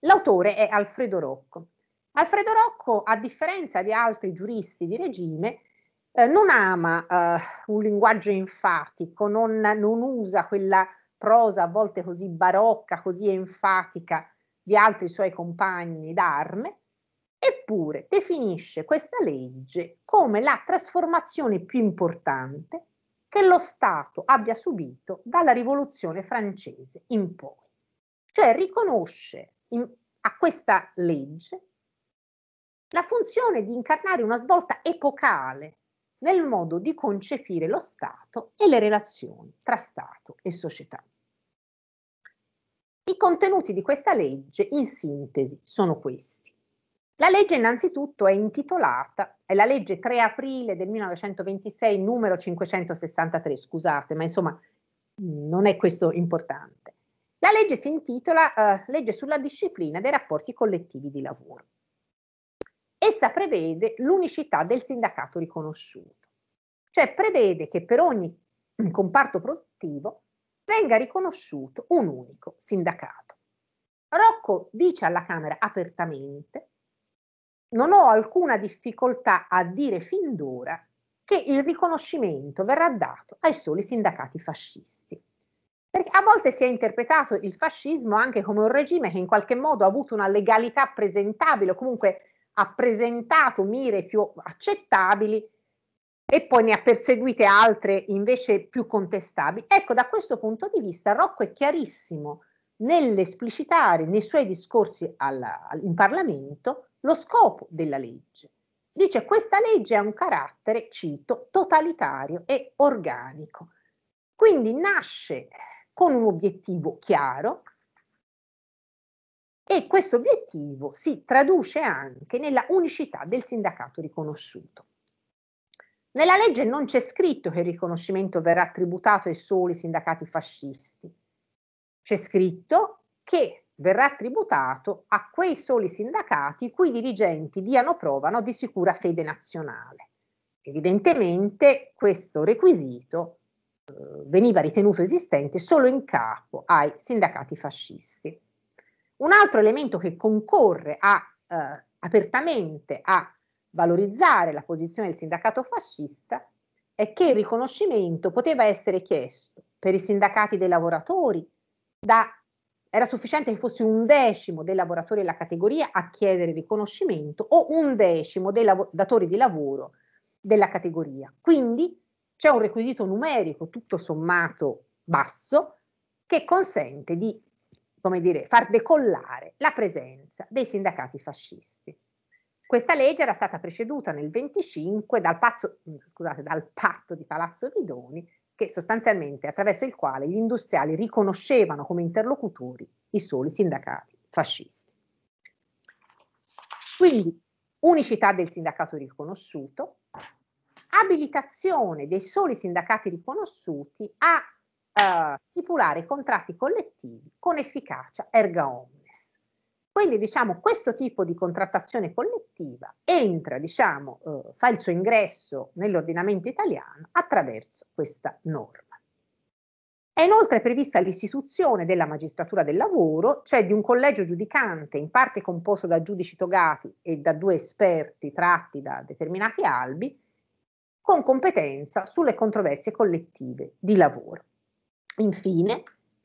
L'autore è Alfredo Rocco. Alfredo Rocco, a differenza di altri giuristi di regime, eh, non ama eh, un linguaggio enfatico, non, non, usa quella prosa a volte così barocca, così enfatica di altri suoi compagni d'arme, eppure definisce questa legge come la trasformazione più importante che lo Stato abbia subito dalla rivoluzione francese in poi. Cioè riconosce in, a questa legge la funzione di incarnare una svolta epocale nel modo di concepire lo Stato e le relazioni tra Stato e società. I contenuti di questa legge, in sintesi, sono questi. La legge innanzitutto è intitolata, è la legge 3 aprile del 1926 numero 563, scusate, ma insomma mm, non è questo importante. La legge si intitola eh, Legge sulla disciplina dei rapporti collettivi di lavoro. Essa prevede l'unicità del sindacato riconosciuto, cioè prevede che per ogni mm, comparto produttivo venga riconosciuto un unico sindacato. Rocco dice alla Camera apertamente non ho alcuna difficoltà a dire fin d'ora che il riconoscimento verrà dato ai soli sindacati fascisti. Perché a volte si è interpretato il fascismo anche come un regime che in qualche modo ha avuto una legalità presentabile o comunque ha presentato mire più accettabili e poi ne ha perseguite altre invece più contestabili. Ecco, da questo punto di vista Rocco è chiarissimo nell'esplicitare nei suoi discorsi alla, in Parlamento lo scopo della legge. Dice questa legge ha un carattere, cito, totalitario e organico. Quindi nasce con un obiettivo chiaro e questo obiettivo si traduce anche nella unicità del sindacato riconosciuto. Nella legge non c'è scritto che il riconoscimento verrà tributato ai soli sindacati fascisti. C'è scritto che verrà tributato a quei soli sindacati i cui dirigenti diano provano di sicura fede nazionale. Evidentemente questo requisito eh, veniva ritenuto esistente solo in capo ai sindacati fascisti. Un altro elemento che concorre a, eh, apertamente a valorizzare la posizione del sindacato fascista è che il riconoscimento poteva essere chiesto per i sindacati dei lavoratori da era sufficiente che fosse un decimo dei lavoratori della categoria a chiedere riconoscimento o un decimo dei lav- datori di lavoro della categoria. Quindi c'è un requisito numerico tutto sommato basso che consente di come dire, far decollare la presenza dei sindacati fascisti. Questa legge era stata preceduta nel 25 dal, pazzo, scusate, dal patto di Palazzo Vidoni che sostanzialmente attraverso il quale gli industriali riconoscevano come interlocutori i soli sindacati fascisti. Quindi unicità del sindacato riconosciuto, abilitazione dei soli sindacati riconosciuti a eh, stipulare contratti collettivi con efficacia erga omnes quindi diciamo, questo tipo di contrattazione collettiva entra, diciamo, eh, fa il suo ingresso nell'ordinamento italiano attraverso questa norma. È inoltre prevista l'istituzione della magistratura del lavoro, cioè di un collegio giudicante in parte composto da giudici togati e da due esperti tratti da determinati albi, con competenza sulle controversie collettive di lavoro. Infine,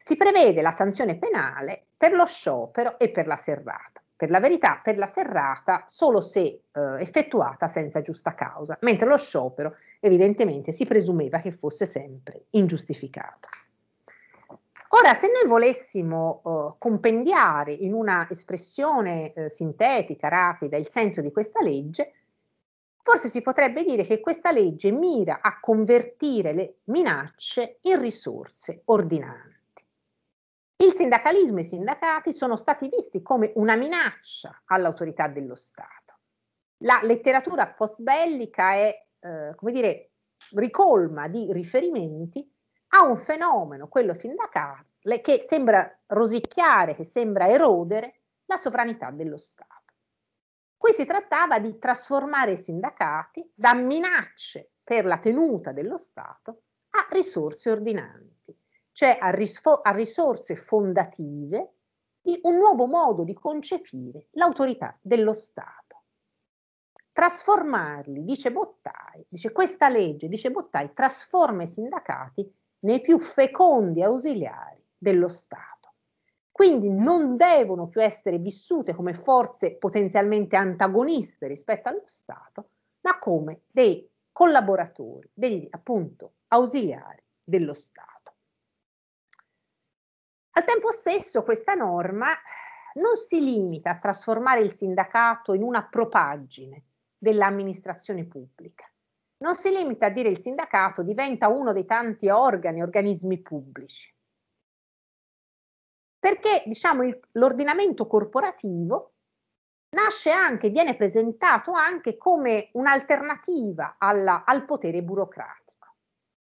si prevede la sanzione penale per lo sciopero e per la serrata. Per la verità, per la serrata solo se eh, effettuata senza giusta causa, mentre lo sciopero evidentemente si presumeva che fosse sempre ingiustificato. Ora, se noi volessimo eh, compendiare in una espressione eh, sintetica, rapida, il senso di questa legge, forse si potrebbe dire che questa legge mira a convertire le minacce in risorse ordinarie. Il sindacalismo e i sindacati sono stati visti come una minaccia all'autorità dello Stato. La letteratura post-bellica è, eh, come dire, ricolma di riferimenti a un fenomeno, quello sindacale, che sembra rosicchiare, che sembra erodere la sovranità dello Stato. Qui si trattava di trasformare i sindacati da minacce per la tenuta dello Stato a risorse ordinarie cioè a, risfo- a risorse fondative di un nuovo modo di concepire l'autorità dello Stato. Trasformarli, dice Bottai, dice questa legge, dice Bottai, trasforma i sindacati nei più fecondi ausiliari dello Stato. Quindi non devono più essere vissute come forze potenzialmente antagoniste rispetto allo Stato, ma come dei collaboratori, degli appunto ausiliari dello Stato. Al tempo stesso questa norma eh, non si limita a trasformare il sindacato in una propaggine dell'amministrazione pubblica, non si limita a dire il sindacato diventa uno dei tanti organi, organismi pubblici. Perché diciamo, il, l'ordinamento corporativo nasce anche, viene presentato anche come un'alternativa alla, al potere burocratico.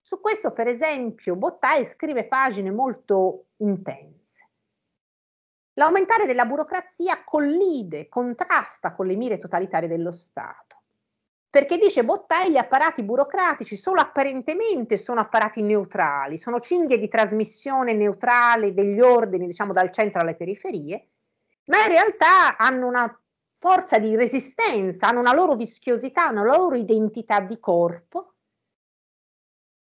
Su questo, per esempio, Bottai scrive pagine molto intense. L'aumentare della burocrazia collide, contrasta con le mire totalitarie dello Stato. Perché dice Bottai gli apparati burocratici solo apparentemente sono apparati neutrali, sono cinghie di trasmissione neutrale degli ordini, diciamo dal centro alle periferie, ma in realtà hanno una forza di resistenza, hanno una loro vischiosità, una loro identità di corpo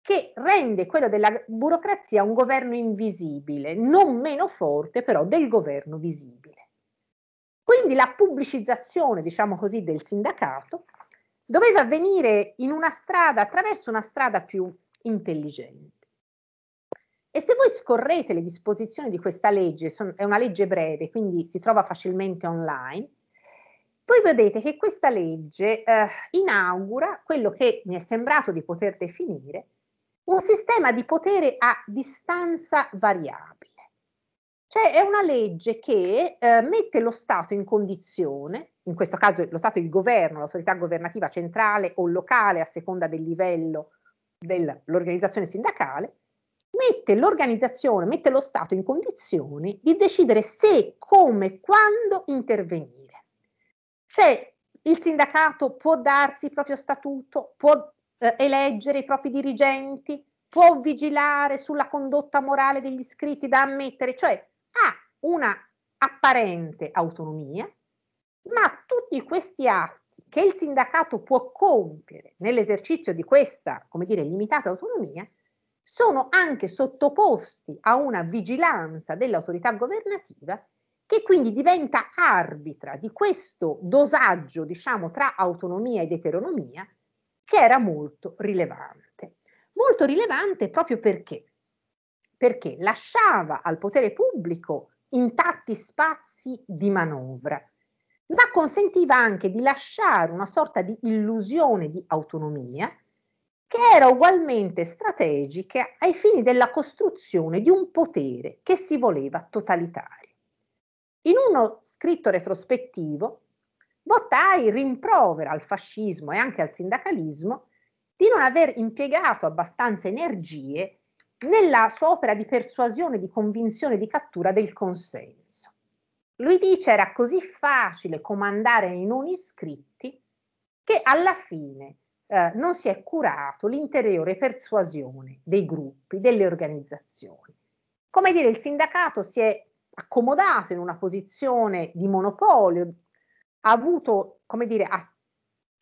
che rende quello della burocrazia un governo invisibile, non meno forte però del governo visibile. Quindi la pubblicizzazione, diciamo così, del sindacato doveva avvenire in una strada, attraverso una strada più intelligente. E se voi scorrete le disposizioni di questa legge, son, è una legge breve, quindi si trova facilmente online, voi vedete che questa legge eh, inaugura quello che mi è sembrato di poter definire un sistema di potere a distanza variabile. Cioè è una legge che eh, mette lo Stato in condizione, in questo caso lo Stato il governo, l'autorità governativa centrale o locale a seconda del livello dell'organizzazione sindacale, mette l'organizzazione, mette lo Stato in condizione di decidere se, come, quando intervenire. Cioè il sindacato può darsi il proprio statuto, può eh, eleggere i propri dirigenti, può vigilare sulla condotta morale degli iscritti da ammettere, cioè ha una apparente autonomia, ma tutti questi atti che il sindacato può compiere nell'esercizio di questa, come dire, limitata autonomia, sono anche sottoposti a una vigilanza dell'autorità governativa che quindi diventa arbitra di questo dosaggio, diciamo, tra autonomia ed eteronomia che era molto rilevante. Molto rilevante proprio perché? Perché lasciava al potere pubblico intatti spazi di manovra, ma consentiva anche di lasciare una sorta di illusione di autonomia che era ugualmente strategica ai fini della costruzione di un potere che si voleva totalitario. In uno scritto retrospettivo, Bottai rimprovera al fascismo e anche al sindacalismo di non aver impiegato abbastanza energie nella sua opera di persuasione, di convinzione, di cattura del consenso. Lui dice era così facile comandare i non iscritti che alla fine eh, non si è curato l'interiore persuasione dei gruppi, delle organizzazioni. Come dire, il sindacato si è accomodato in una posizione di monopolio, ha avuto, come dire, ha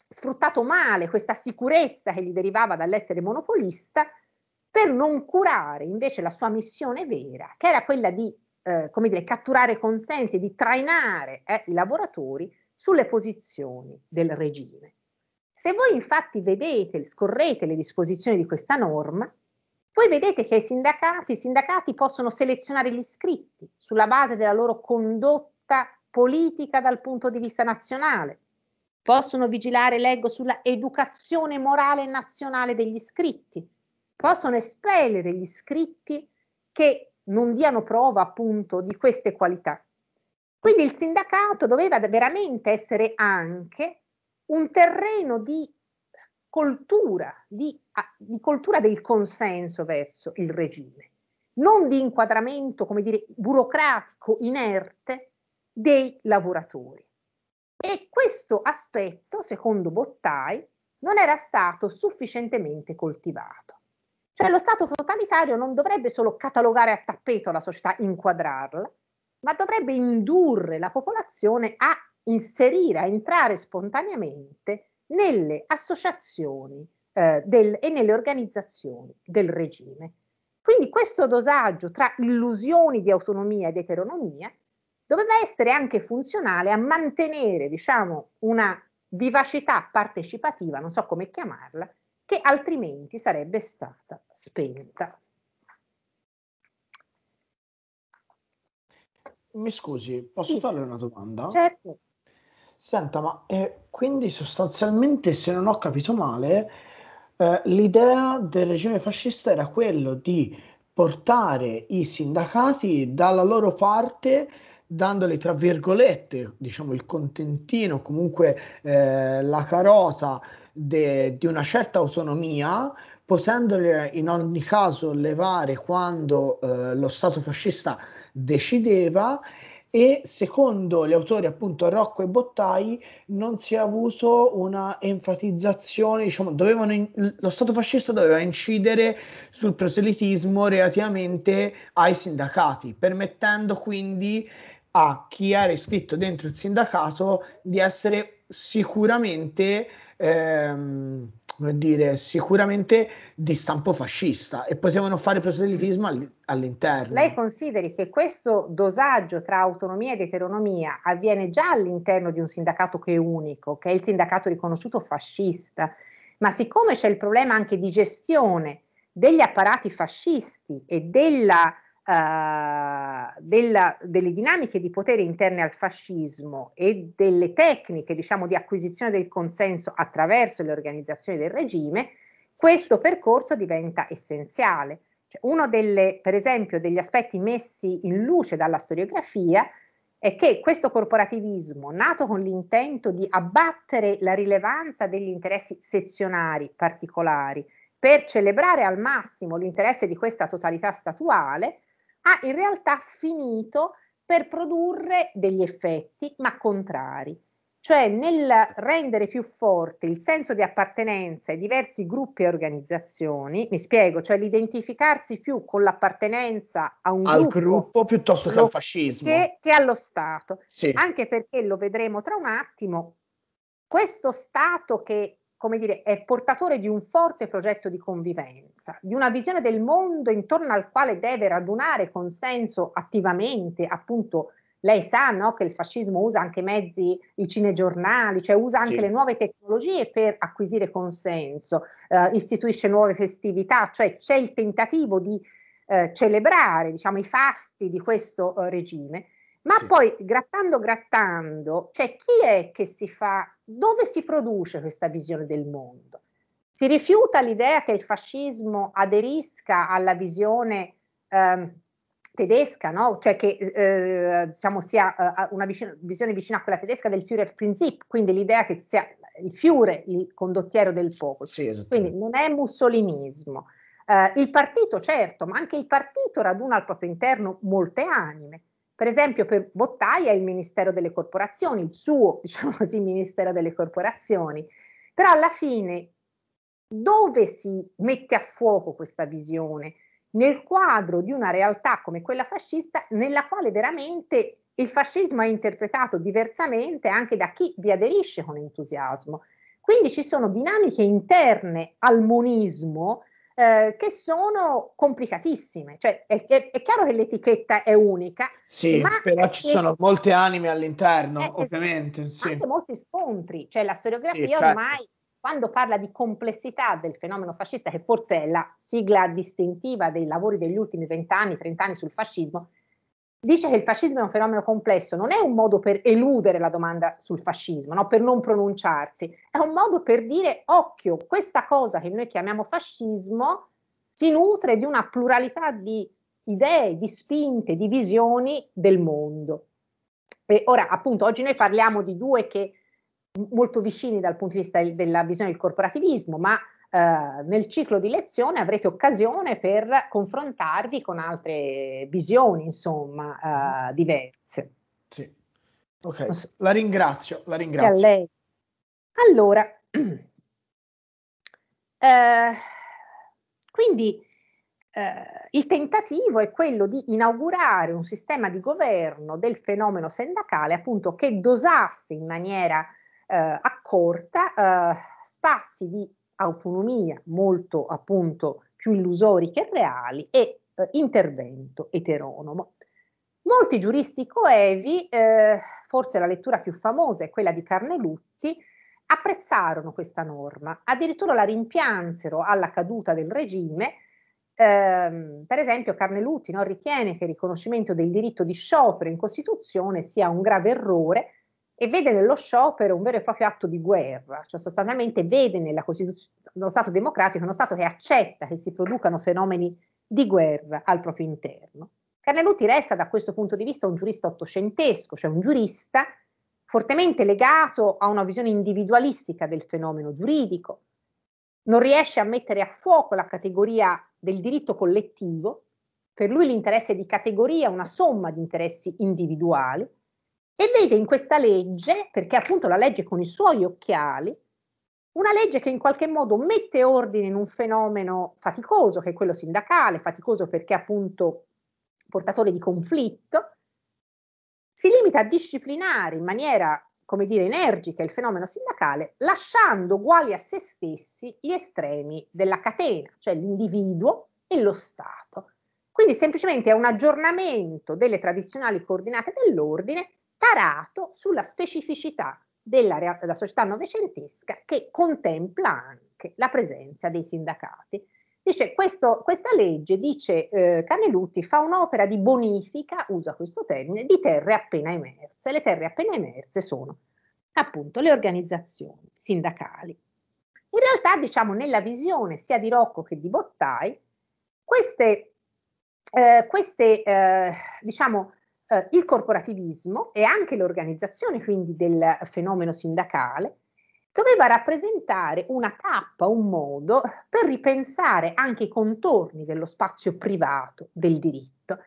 sfruttato male questa sicurezza che gli derivava dall'essere monopolista per non curare invece la sua missione vera, che era quella di, eh, come dire, catturare consensi, di trainare eh, i lavoratori sulle posizioni del regime. Se voi infatti vedete, scorrete le disposizioni di questa norma, voi vedete che i sindacati, i sindacati possono selezionare gli iscritti sulla base della loro condotta politica dal punto di vista nazionale, possono vigilare, leggo, sulla educazione morale nazionale degli iscritti, possono espellere gli iscritti che non diano prova appunto di queste qualità. Quindi il sindacato doveva veramente essere anche un terreno di cultura, di, ah, di cultura del consenso verso il regime, non di inquadramento, come dire, burocratico, inerte, dei lavoratori. E questo aspetto, secondo Bottai, non era stato sufficientemente coltivato. Cioè lo Stato totalitario non dovrebbe solo catalogare a tappeto la società, inquadrarla, ma dovrebbe indurre la popolazione a inserire, a entrare spontaneamente nelle associazioni eh, del, e nelle organizzazioni del regime. Quindi questo dosaggio tra illusioni di autonomia ed eteronomia doveva essere anche funzionale a mantenere diciamo, una vivacità partecipativa, non so come chiamarla, che altrimenti sarebbe stata spenta. Mi scusi, posso sì. farle una domanda? Certo. Senta, ma eh, quindi sostanzialmente, se non ho capito male, eh, l'idea del regime fascista era quello di portare i sindacati dalla loro parte dandole tra virgolette, diciamo il contentino, comunque eh, la carota de, di una certa autonomia, potendole in ogni caso levare quando eh, lo Stato fascista decideva e secondo gli autori appunto Rocco e Bottai non si è avuto una enfatizzazione, diciamo, in, lo Stato fascista doveva incidere sul proselitismo relativamente ai sindacati, permettendo quindi a chi era iscritto dentro il sindacato di essere sicuramente, ehm, dire, sicuramente di stampo fascista e potevano fare proselitismo all- all'interno. Lei consideri che questo dosaggio tra autonomia ed eteronomia avviene già all'interno di un sindacato che è unico, che è il sindacato riconosciuto fascista, ma siccome c'è il problema anche di gestione degli apparati fascisti e della eh, della, delle dinamiche di potere interne al fascismo e delle tecniche diciamo, di acquisizione del consenso attraverso le organizzazioni del regime, questo percorso diventa essenziale. Cioè, uno delle, per esempio, degli aspetti messi in luce dalla storiografia è che questo corporativismo, nato con l'intento di abbattere la rilevanza degli interessi sezionari particolari per celebrare al massimo l'interesse di questa totalità statuale, ha in realtà finito per produrre degli effetti, ma contrari. Cioè nel rendere più forte il senso di appartenenza ai diversi gruppi e organizzazioni, mi spiego, cioè l'identificarsi più con l'appartenenza a un al gruppo, gruppo piuttosto che al fascismo. Che, che allo Stato. Sì. Anche perché lo vedremo tra un attimo, questo Stato che come dire, è portatore di un forte progetto di convivenza, di una visione del mondo intorno al quale deve radunare consenso attivamente, appunto lei sa no, che il fascismo usa anche mezzi, i cinegiornali, cioè usa anche sì. le nuove tecnologie per acquisire consenso, eh, istituisce nuove festività, cioè c'è il tentativo di eh, celebrare diciamo, i fasti di questo eh, regime ma sì. poi grattando, grattando, cioè chi è che si fa, dove si produce questa visione del mondo? Si rifiuta l'idea che il fascismo aderisca alla visione eh, tedesca, no? cioè che eh, diciamo sia eh, una vicino, visione vicina a quella tedesca del Führerprinzip, quindi l'idea che sia il Führer il condottiero del popolo. Sì, quindi non è mussolinismo. Eh, il partito, certo, ma anche il partito raduna al proprio interno molte anime. Per esempio per Bottaia il Ministero delle Corporazioni, il suo, (laughs) diciamo così, Ministero delle Corporazioni, però alla fine dove si mette a fuoco questa visione? Nel quadro di una realtà come quella fascista, nella quale veramente il fascismo è interpretato diversamente anche da chi vi aderisce con entusiasmo. Quindi ci sono dinamiche interne al monismo eh, che sono complicatissime. Cioè, è, è, è, chiaro che l'etichetta è unica. Sì, però ci sono molte anime all'interno, eh, esatto, ovviamente. sì. Anche molti scontri. Cioè, la storiografia sì, certo. ormai, quando parla di complessità del fenomeno fascista, che forse è la sigla distintiva dei lavori degli ultimi vent'anni, trent'anni sul fascismo, dice che il fascismo è un fenomeno complesso, non è un modo per eludere la domanda sul fascismo, no? per non pronunciarsi, è un modo per dire occhio, questa cosa che noi chiamiamo fascismo si nutre di una pluralità di idee, di spinte, di visioni del mondo. E ora, appunto, oggi noi parliamo di due che molto vicini dal punto di vista della visione del corporativismo, ma eh, nel ciclo di lezione avrete occasione per confrontarvi con altre visioni, insomma, eh, diverse. Sì. Ok, la ringrazio, la ringrazio. a lei. Allora, (clears throat) eh, quindi eh, il tentativo è quello di inaugurare un sistema di governo del fenomeno sindacale appunto che dosasse in maniera eh, accorta eh, spazi di autonomia molto appunto più illusori che reali e eh, intervento eteronomo. Molti giuristi coevi, eh, forse la lettura più famosa è quella di Carnelutti, apprezzarono questa norma, addirittura la rimpiansero alla caduta del regime. Eh, per esempio, Carnelutti no, ritiene che il riconoscimento del diritto di sciopero in Costituzione sia un grave errore e vede nello sciopero un vero e proprio atto di guerra, cioè sostanzialmente vede nella Costituzione, nello Stato democratico uno Stato che accetta che si producano fenomeni di guerra al proprio interno. Carnelutti resta da questo punto di vista un giurista ottocentesco, cioè un giurista fortemente legato a una visione individualistica del fenomeno giuridico, non riesce a mettere a fuoco la categoria del diritto collettivo, per lui l'interesse di categoria è una somma di interessi individuali, e vede in questa legge, perché appunto la legge con i suoi occhiali, una legge che in qualche modo mette ordine in un fenomeno faticoso, che è quello sindacale, faticoso perché appunto portatore di conflitto, si limita a disciplinare in maniera, come dire, energica il fenomeno sindacale, lasciando uguali a se stessi gli estremi della catena, cioè l'individuo e lo Stato. Quindi semplicemente è un aggiornamento delle tradizionali coordinate dell'ordine tarato sulla specificità della, della società novecentesca che contempla anche la presenza dei sindacati. Dice, questo, questa legge, dice eh, Canelutti, fa un'opera di bonifica, usa questo termine, di terre appena emerse. Le terre appena emerse sono appunto le organizzazioni sindacali. In realtà, diciamo, nella visione sia di Rocco che di Bottai, queste, eh, queste eh, diciamo, eh, il corporativismo e anche l'organizzazione quindi del fenomeno sindacale doveva rappresentare una tappa, un modo per ripensare anche i contorni dello spazio privato del diritto,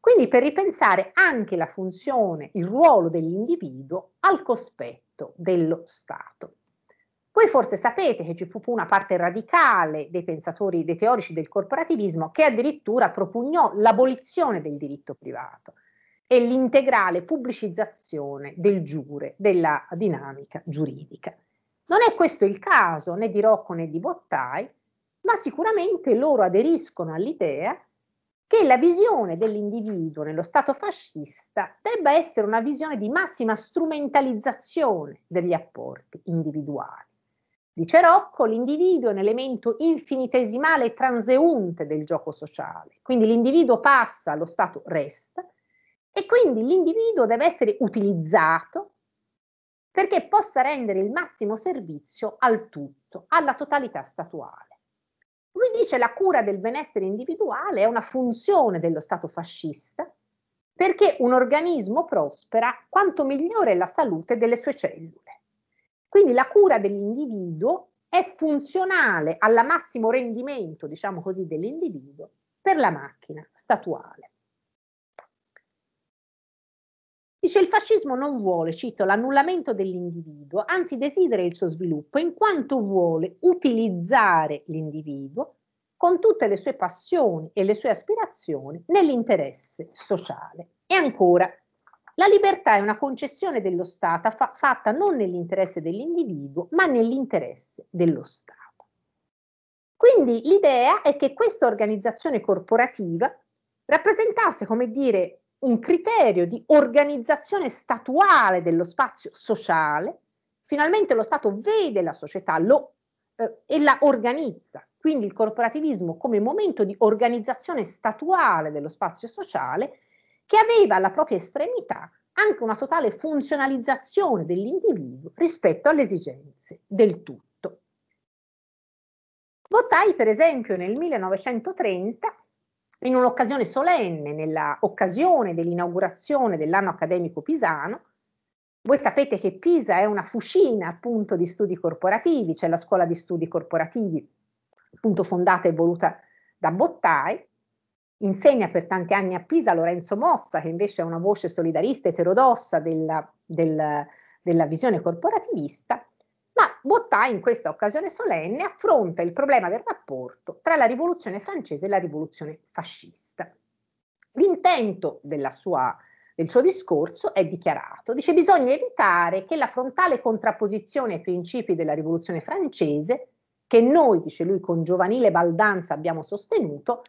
quindi per ripensare anche la funzione, il ruolo dell'individuo al cospetto dello Stato. Voi forse sapete che ci fu una parte radicale dei pensatori, dei teorici del corporativismo, che addirittura propugnò l'abolizione del diritto privato e l'integrale pubblicizzazione del giure, della dinamica giuridica. Non è questo il caso né di Rocco né di Bottai, ma sicuramente loro aderiscono all'idea che la visione dell'individuo nello Stato fascista debba essere una visione di massima strumentalizzazione degli apporti individuali. Dice Rocco, l'individuo è un elemento infinitesimale e transeunte del gioco sociale, quindi l'individuo passa, allo Stato resta, e quindi l'individuo deve essere utilizzato perché possa rendere il massimo servizio al tutto, alla totalità statuale. Lui dice che la cura del benessere individuale è una funzione dello Stato fascista perché un organismo prospera quanto migliore è la salute delle sue cellule. Quindi la cura dell'individuo è funzionale al massimo rendimento, diciamo così, dell'individuo per la macchina statuale. Dice il fascismo non vuole, cito, l'annullamento dell'individuo, anzi desidera il suo sviluppo in quanto vuole utilizzare l'individuo con tutte le sue passioni e le sue aspirazioni nell'interesse sociale. E ancora, la libertà è una concessione dello Stato fa- fatta non nell'interesse dell'individuo, ma nell'interesse dello Stato. Quindi l'idea è che questa organizzazione corporativa rappresentasse, come dire, un criterio di organizzazione statuale dello spazio sociale, finalmente lo Stato vede la società lo, eh, e la organizza. Quindi il corporativismo come momento di organizzazione statuale dello spazio sociale che aveva alla propria estremità anche una totale funzionalizzazione dell'individuo rispetto alle esigenze del tutto. Votai per esempio nel 1930 in un'occasione solenne, nell'occasione dell'inaugurazione dell'anno accademico pisano. Voi sapete che Pisa è una fucina appunto di studi corporativi, c'è cioè la scuola di studi corporativi appunto fondata e voluta da Bottai, insegna per tanti anni a Pisa Lorenzo Mossa che invece è una voce solidarista eterodossa della, del, della visione corporativista ma Bottà in questa occasione solenne affronta il problema del rapporto tra la rivoluzione francese e la rivoluzione fascista. L'intento sua, del suo discorso è dichiarato, dice bisogna evitare che la frontale contrapposizione ai principi della rivoluzione francese, che noi, dice lui, con giovanile baldanza abbiamo sostenuto,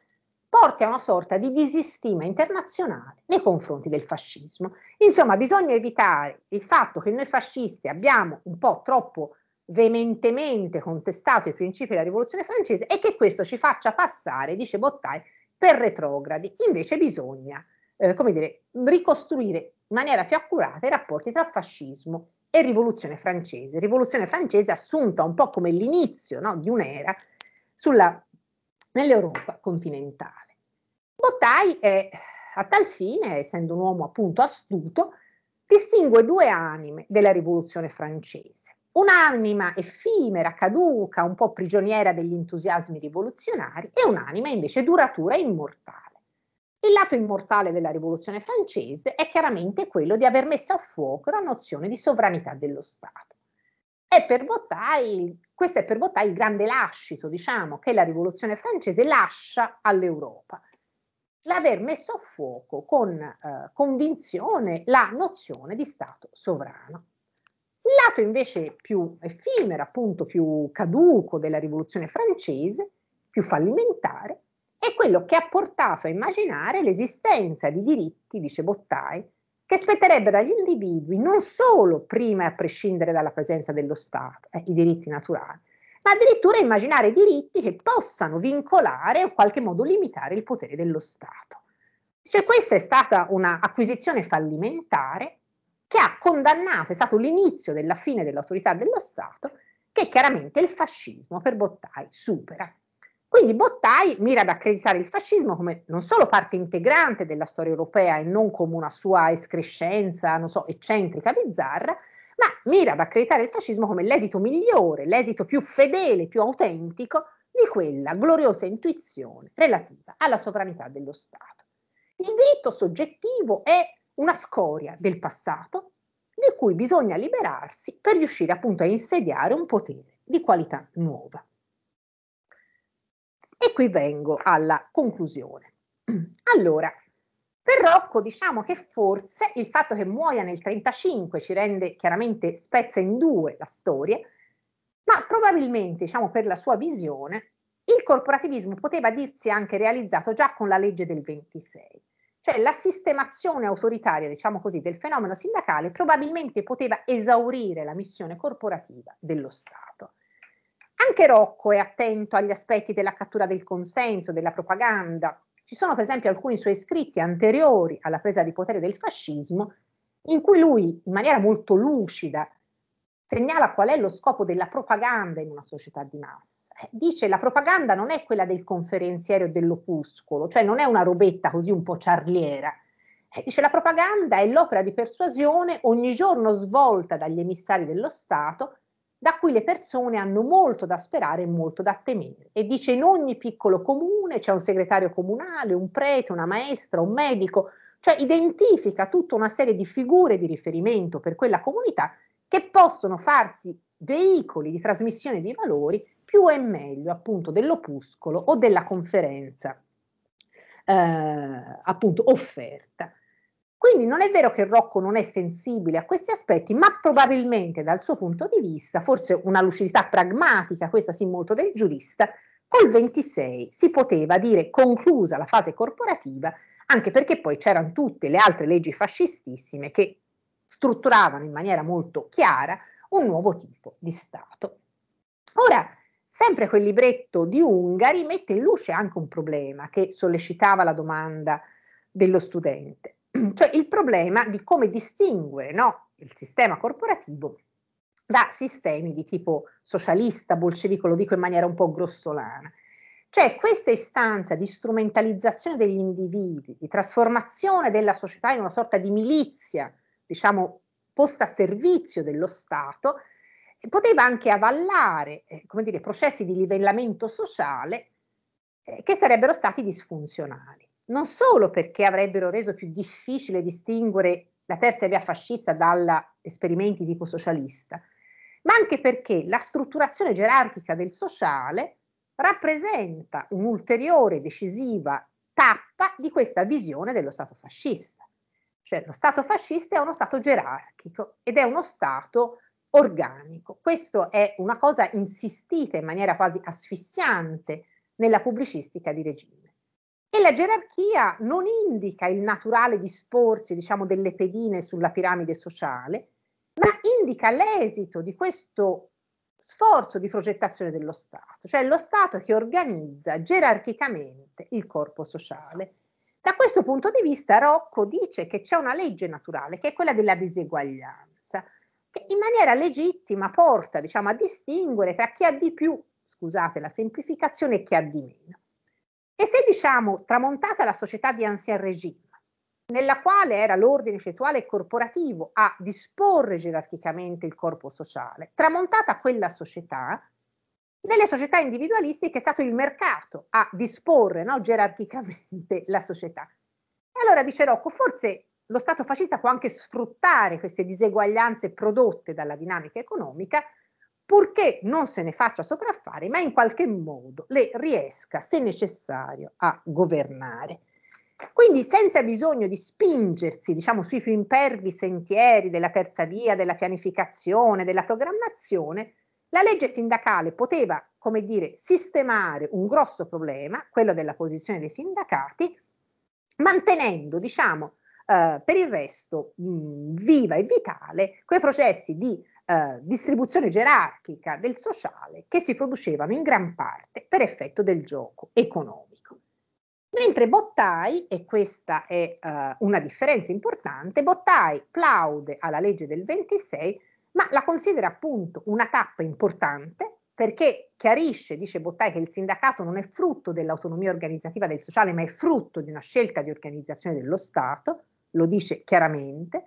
porti a una sorta di disistima internazionale nei confronti del fascismo. Insomma, bisogna evitare il fatto che noi fascisti abbiamo un po' troppo veementemente contestato i principi della rivoluzione francese e che questo ci faccia passare, dice Bottai, per retrogradi. Invece bisogna, eh, come dire, ricostruire in maniera più accurata i rapporti tra fascismo e rivoluzione francese. Rivoluzione francese assunta un po' come l'inizio no, di un'era sulla, nell'Europa continentale. Bottai è, a tal fine, essendo un uomo appunto astuto, distingue due anime della rivoluzione francese un'anima effimera, caduca, un po' prigioniera degli entusiasmi rivoluzionari e un'anima invece duratura e immortale. Il lato immortale della rivoluzione francese è chiaramente quello di aver messo a fuoco la nozione di sovranità dello Stato. È Bottai, questo è per Bottai il grande lascito, diciamo, che la rivoluzione francese lascia all'Europa. L'aver messo a fuoco con eh, convinzione la nozione di Stato sovrano. Il lato invece più effimero, appunto più caduco della rivoluzione francese, più fallimentare, è quello che ha portato a immaginare l'esistenza di diritti, dice Bottai, che spetterebbero agli individui non solo prima e a prescindere dalla presenza dello Stato, eh, i diritti naturali, ma addirittura immaginare diritti che possano vincolare o in qualche modo limitare il potere dello Stato. Cioè questa è stata un'acquisizione fallimentare che ha condannato, è stato l'inizio della fine dell'autorità dello Stato, che chiaramente il fascismo per Bottai supera. Quindi Bottai mira ad accreditare il fascismo come non solo parte integrante della storia europea e non come una sua escrescenza, non so, eccentrica, bizzarra, ma mira ad accreditare il fascismo come l'esito migliore, l'esito più fedele, più autentico di quella gloriosa intuizione relativa alla sovranità dello Stato. Il diritto soggettivo è una scoria del passato di cui bisogna liberarsi per riuscire appunto a insediare un potere di qualità nuova. E qui vengo alla conclusione. (clears throat) Allora, per Rocco diciamo che forse il fatto che muoia nel 35 ci rende chiaramente spezza in due la storia, ma probabilmente diciamo per la sua visione il corporativismo poteva dirsi anche realizzato già con la legge del 26 cioè la sistemazione autoritaria, diciamo così, del fenomeno sindacale probabilmente poteva esaurire la missione corporativa dello Stato. Anche Rocco è attento agli aspetti della cattura del consenso, della propaganda. Ci sono per esempio alcuni suoi scritti anteriori alla presa di potere del fascismo in cui lui in maniera molto lucida segnala qual è lo scopo della propaganda in una società di massa. Eh, dice la propaganda non è quella del conferenziere o dell'opuscolo, cioè non è una robetta così un po' ciarliera. Eh, dice la propaganda è l'opera di persuasione ogni giorno svolta dagli emissari dello Stato, da cui le persone hanno molto da sperare e molto da temere. E dice in ogni piccolo comune c'è un segretario comunale, un prete, una maestra, un medico, cioè identifica tutta una serie di figure di riferimento per quella comunità che possono farsi veicoli di trasmissione di valori più e meglio appunto dell'opuscolo o della conferenza eh, appunto offerta. Quindi non è vero che Rocco non è sensibile a questi aspetti, ma probabilmente dal suo punto di vista, forse una lucidità pragmatica, questa sì molto del giurista, col 26 si poteva dire conclusa la fase corporativa, anche perché poi c'erano tutte le altre leggi fascistissime che strutturavano in maniera molto chiara un nuovo tipo di Stato. Ora, sempre quel libretto di Ungari mette in luce anche un problema che sollecitava la domanda dello studente, (clears throat) cioè il problema di come distinguere no, il sistema corporativo da sistemi di tipo socialista, bolscevico, lo dico in maniera un po' grossolana. Cioè questa istanza di strumentalizzazione degli individui, di trasformazione della società in una sorta di milizia diciamo, posta a servizio dello Stato, poteva anche avallare eh, dire, processi di livellamento sociale eh, che sarebbero stati disfunzionali. Non solo perché avrebbero reso più difficile distinguere la terza via fascista da esperimenti tipo socialista, ma anche perché la strutturazione gerarchica del sociale rappresenta un'ulteriore decisiva tappa di questa visione dello Stato fascista. Cioè lo Stato fascista è uno Stato gerarchico ed è uno Stato organico. Questa è una cosa insistita in maniera quasi asfissiante nella pubblicistica di regime. E la gerarchia non indica il naturale disporsi, diciamo, delle pedine sulla piramide sociale, ma indica l'esito di questo sforzo di progettazione dello Stato, cioè lo Stato che organizza gerarchicamente il corpo sociale. Da questo punto di vista Rocco dice che c'è una legge naturale, che è quella della diseguaglianza, che in maniera legittima porta diciamo, a distinguere tra chi ha di più, scusate la semplificazione, e chi ha di meno. E se diciamo tramontata la società di ancien regime, nella quale era l'ordine scetuale e corporativo a disporre gerarchicamente il corpo sociale, tramontata quella società, nelle società individualistiche è stato il mercato a disporre no, gerarchicamente (laughs) la società. E allora dice Rocco, forse lo Stato fascista può anche sfruttare queste diseguaglianze prodotte dalla dinamica economica, purché non se ne faccia sopraffare, ma in qualche modo le riesca, se necessario, a governare. Quindi senza bisogno di spingersi diciamo, sui più impervi sentieri della terza via, della pianificazione, della programmazione, la legge sindacale poteva, come dire, sistemare un grosso problema, quello della posizione dei sindacati, mantenendo, diciamo, eh, per il resto mh, mm, viva e vitale quei processi di eh, distribuzione gerarchica del sociale che si producevano in gran parte per effetto del gioco economico. Mentre Bottai, e questa è eh, una differenza importante, Bottai plaude alla legge del 26 ma la considera appunto una tappa importante perché chiarisce, dice Bottai, che il sindacato non è frutto dell'autonomia organizzativa del sociale, ma è frutto di una scelta di organizzazione dello Stato, lo dice chiaramente,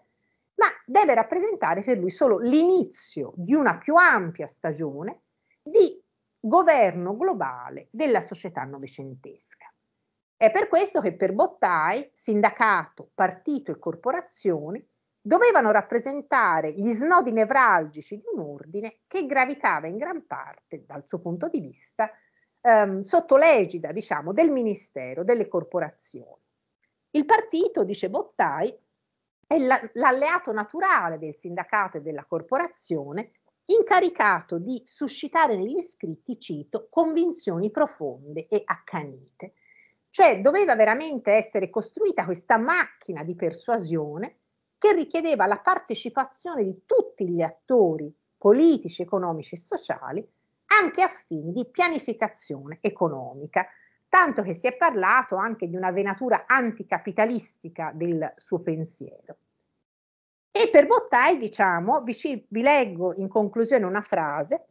ma deve rappresentare per lui solo l'inizio di una più ampia stagione di governo globale della società novecentesca. È per questo che per Bottai sindacato, partito e corporazioni dovevano rappresentare gli snodi nevralgici di un ordine che gravitava in gran parte, dal suo punto di vista, ehm, sotto l'egida diciamo, del ministero, delle corporazioni. Il partito, dice Bottai, è la, l'alleato naturale del sindacato e della corporazione incaricato di suscitare negli iscritti, cito, convinzioni profonde e accanite. Cioè doveva veramente essere costruita questa macchina di persuasione che richiedeva la partecipazione di tutti gli attori politici, economici e sociali, anche a fini di pianificazione economica, tanto che si è parlato anche di una venatura anticapitalistica del suo pensiero. E per Bottai, diciamo, vi, ci, vi leggo in conclusione una frase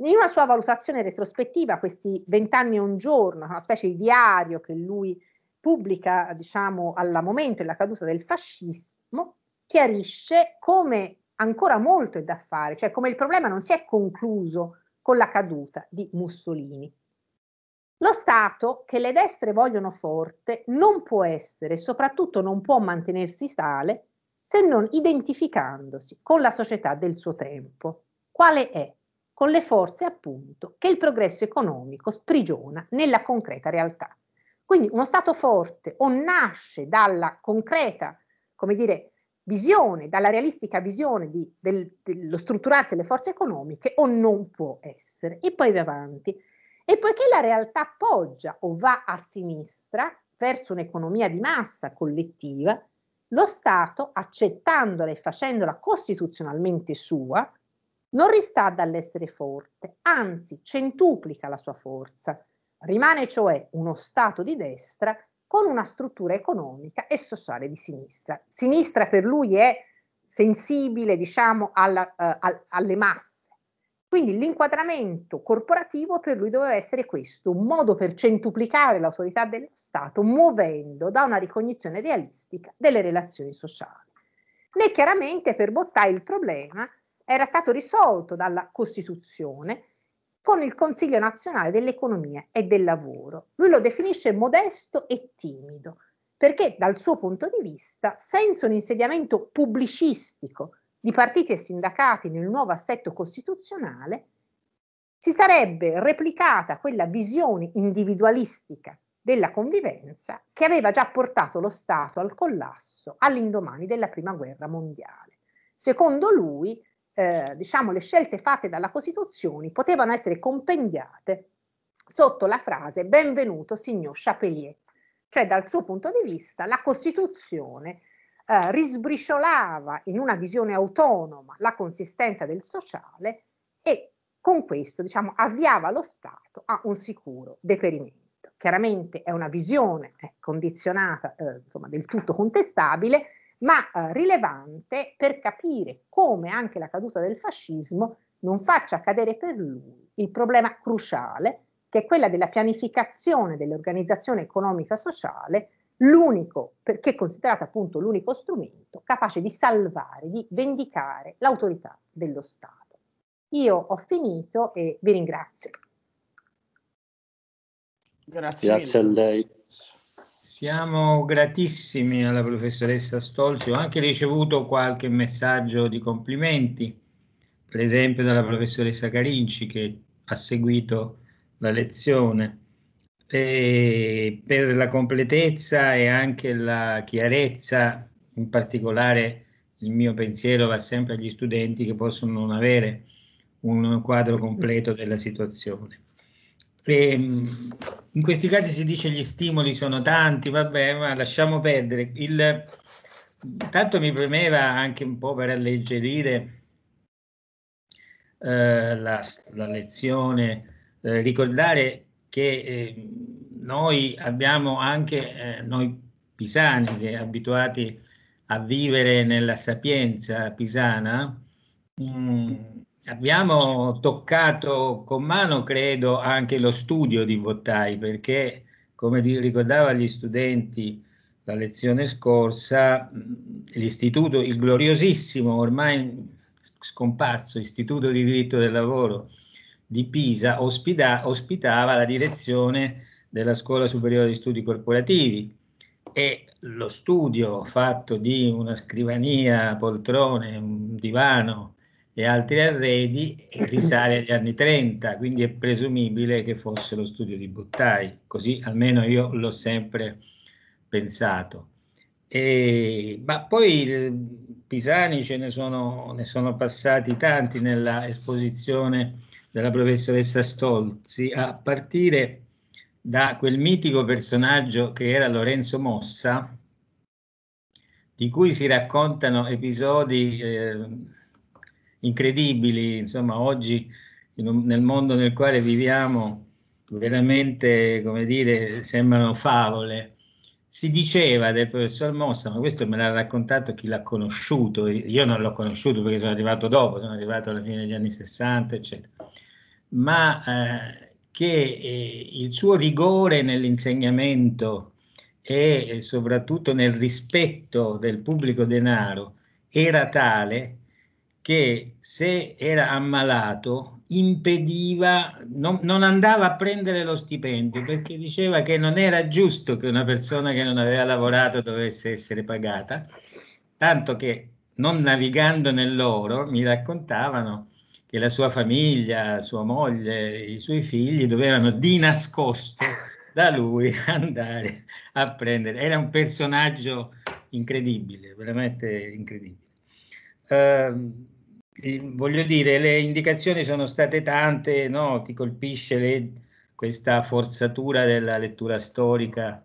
in una sua valutazione retrospettiva, questi vent'anni e un giorno, una specie di diario che lui pubblica, diciamo, alla momento della caduta del fascismo, chiarisce come ancora molto è da fare, cioè come il problema non si è concluso con la caduta di Mussolini. Lo Stato che le destre vogliono forte non può essere soprattutto non può mantenersi tale se non identificandosi con la società del suo tempo, quale è, con le forze appunto che il progresso economico sprigiona nella concreta realtà. Quindi uno Stato forte o nasce dalla concreta, come dire, visione, dalla realistica visione di, del, dello strutturarsi delle forze economiche o non può essere. E poi va avanti. E poiché la realtà poggia o va a sinistra, verso un'economia di massa collettiva, lo Stato, accettandola e facendola costituzionalmente sua, non rista dall'essere forte, anzi centuplica la sua forza, Rimane cioè uno Stato di destra con una struttura economica e sociale di sinistra. Sinistra per lui è sensibile, diciamo, alla, eh, al, alle masse. Quindi l'inquadramento corporativo per lui doveva essere questo, un modo per centuplicare l'autorità dello Stato muovendo da una ricognizione realistica delle relazioni sociali. Né chiaramente per Bottai il problema era stato risolto dalla Costituzione con il Consiglio nazionale dell'economia e del lavoro. Lui lo definisce modesto e timido, perché dal suo punto di vista, senza un insediamento pubblicistico di partiti e sindacati nel nuovo assetto costituzionale, si sarebbe replicata quella visione individualistica della convivenza che aveva già portato lo Stato al collasso all'indomani della Prima Guerra Mondiale. Secondo lui, eh, diciamo, le scelte fatte dalla Costituzione potevano essere compendiate sotto la frase benvenuto signor Chapelier, cioè dal suo punto di vista la Costituzione eh, risbriciolava in una visione autonoma la consistenza del sociale e con questo diciamo, avviava lo Stato a un sicuro deperimento. Chiaramente è una visione eh, condizionata, eh, insomma, del tutto contestabile, ma eh, rilevante per capire come anche la caduta del fascismo non faccia cadere per lui il problema cruciale che è quella della pianificazione dell'organizzazione economica sociale, l'unico, perché considerata appunto l'unico strumento capace di salvare, di vendicare l'autorità dello Stato. Io ho finito e vi ringrazio. Grazie, Grazie a lei. Siamo gratissimi alla professoressa Stolzi, ho anche ricevuto qualche messaggio di complimenti, per esempio dalla professoressa Carinci che ha seguito la lezione. E per la completezza e anche la chiarezza, in particolare il mio pensiero va sempre agli studenti che possono non avere un quadro completo della situazione le, in questi casi si dice gli stimoli sono tanti, vabbè, ma lasciamo perdere. Il, tanto mi premeva anche un po' per alleggerire eh, la, la, lezione, eh, ricordare che eh, noi abbiamo anche, eh, noi pisani che abituati a vivere nella sapienza pisana, mh, mm, abbiamo toccato con mano, credo, anche lo studio di Bottai, perché come ricordava gli studenti la lezione scorsa, l'istituto, il gloriosissimo, ormai scomparso, Istituto di Diritto del Lavoro di Pisa ospita, ospitava la direzione della Scuola Superiore di Studi Corporativi e lo studio fatto di una scrivania, poltrone, un divano, e altri arredi risale agli anni 30, quindi è presumibile che fosse lo studio di Bottai, così almeno io l'ho sempre pensato. E, ma poi eh, Pisani ce ne sono, ne sono passati tanti nella esposizione della professoressa Stolzi, a partire da quel mitico personaggio che era Lorenzo Mossa, di cui si raccontano episodi eh, incredibili, insomma oggi un, nel mondo nel quale viviamo veramente, come dire, sembrano favole. Si diceva del professor Mossa, ma questo me l'ha raccontato chi l'ha conosciuto, io non l'ho conosciuto perché sono arrivato dopo, sono arrivato alla fine degli anni 60, eccetera, ma eh, che eh, il suo rigore nell'insegnamento e eh, soprattutto nel rispetto del pubblico denaro era tale che se era ammalato impediva, non, non, andava a prendere lo stipendio perché diceva che non era giusto che una persona che non aveva lavorato dovesse essere pagata, tanto che non navigando nell'oro mi raccontavano che la sua famiglia, sua moglie, i suoi figli dovevano di nascosto da lui (laughs) andare a prendere. Era un personaggio incredibile, veramente incredibile. Uh, voglio dire, le indicazioni sono state tante, no? ti colpisce le, questa forzatura della lettura storica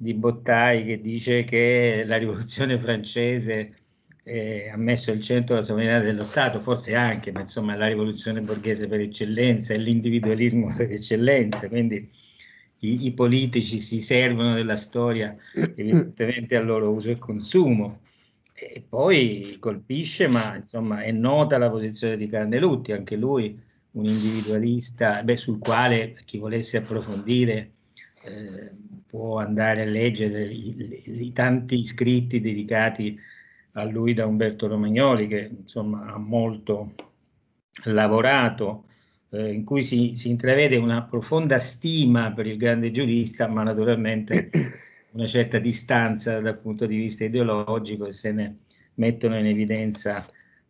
di Bottai che dice che la rivoluzione francese eh, ha messo al centro la sovranità dello Stato, forse anche, ma insomma la rivoluzione borghese per eccellenza e l'individualismo (laughs) per eccellenza, quindi i, i politici si servono della storia evidentemente al loro uso e consumo e poi colpisce, ma insomma è nota la posizione di Carnelutti, anche lui un individualista beh, sul quale chi volesse approfondire eh, può andare a leggere i, tanti scritti dedicati a lui da Umberto Romagnoli che insomma ha molto lavorato eh, in cui si, si intravede una profonda stima per il grande giurista ma naturalmente (clears throat) una certa distanza dal punto di vista ideologico e se ne mettono in evidenza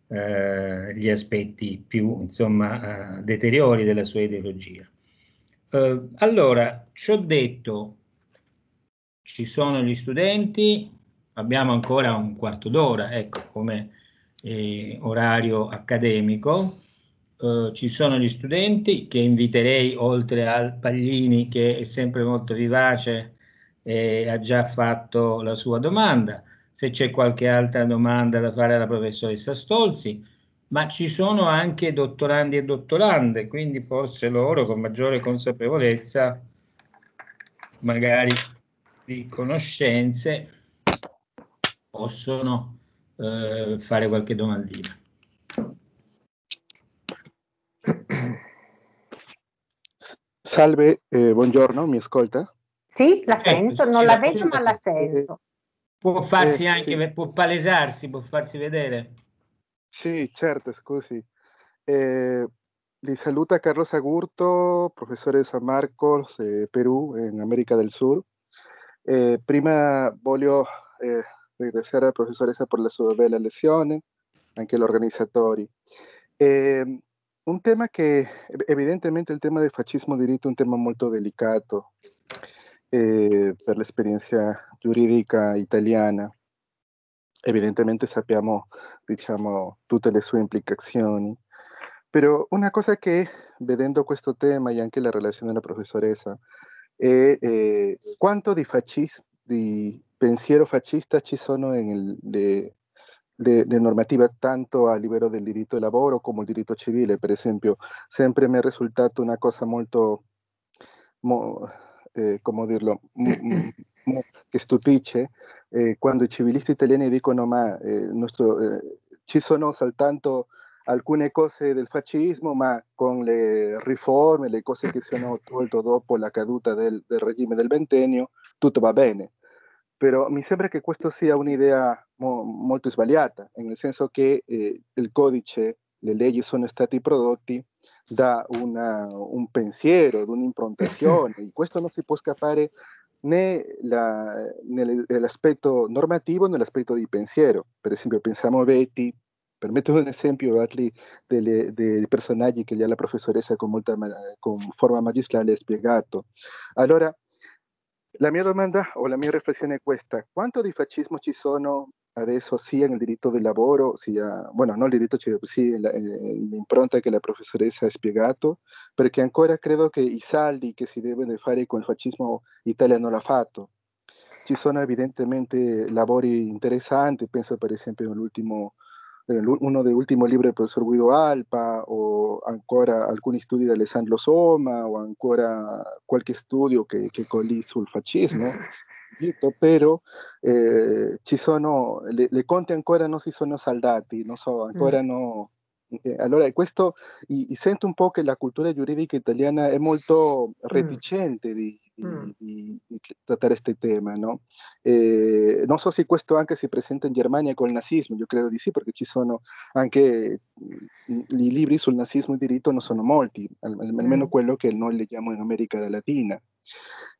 eh, gli aspetti più insomma, eh, deteriori della sua ideologia. Eh, allora, ci ho detto, ci sono gli studenti, abbiamo ancora un quarto d'ora, ecco, come eh, orario accademico, Uh, ci sono gli studenti che inviterei oltre al Paglini che è sempre molto vivace eh, ha già fatto la sua domanda, se c'è qualche altra domanda da fare alla professoressa Stolzi, ma ci sono anche dottorandi e dottorande, quindi forse loro con maggiore consapevolezza magari di conoscenze possono eh, fare qualche domandina. Salve, eh, buongiorno, mi ascolta? Sì, la ecco, sento, ecco, non la, la vedo ma la sento. Può farsi eh, anche, sì. può palesarsi, può farsi vedere. Sì, certo, scusi. Eh, li saluta Carlos Agurto, professore di San Marcos, eh, Perù, in America del Sur. Eh, prima voglio eh, ringraziare la professoressa per la sua bella lezione, anche gli organizzatori. Ehm, un tema che, evidentemente il tema del fascismo diritto è un tema molto delicato, por eh, la experiencia jurídica italiana. Evidentemente sabemos, digamos, todas sus implicaciones. Pero una cosa que, vedendo este tema y e anche la relación de la profesoresa, ¿cuánto eh, de de pensiero fascista hay en el de, normativa tanto a nivel del derecho del trabajo como el derecho civil? Por ejemplo, siempre me ha resultado una cosa muy... Este, como decirlo, dirlo, estupiche, eh, quando i civilisti italiani dicono ma eh, nostro, eh, ci sono soltanto alcune cose del fascismo, ma con le riforme, le cose che sono (laughs) tolto dopo la caduta del, del regime del ventennio, tutto va bene. pero me sembra que questa sia un'idea idea molto en el senso que eh, il codice, le leggi sono stati prodotti da una, eh, un pensiero, da un'improntazione. (laughs) e Questo non si può scappare né la, nell'aspetto normativo né nell'aspetto di pensiero. Per esempio, pensiamo a Betty, per un esempio, dargli dei personaggi che la professoressa con, molta, con forma magistrale ha spiegato. Allora, la mia domanda o la mia riflessione è questa, quanto di fascismo ci sono de eso sí en el derecho del laboro, sí, bueno, no el pues, sí en la, impronta que la ha spiegato, que ancora creo que i saldi se si de fare con el fascismo italiano la hecho. Ci sono evidentemente lavori interessanti, pienso, por esempio en uno de últimos libro del profesor Guido Alpa o ancora algún estudios de Alessandro Soma o ancora qualche studio que sobre el fascismo però eh, ci sono, le, le, conte ancora non si sono saldati, non so, ancora mm. no... Eh, allora, questo, e sento un po' che la cultura giuridica italiana è molto mm. reticente mm. di, di, di, di, trattare questo tema, no? eh, non so se questo anche si presenta in Germania col nazismo, io credo di sì, perché ci sono anche mm, i libri sul nazismo e diritto non sono molti, almeno mm. quello che noi leggiamo in America Latina.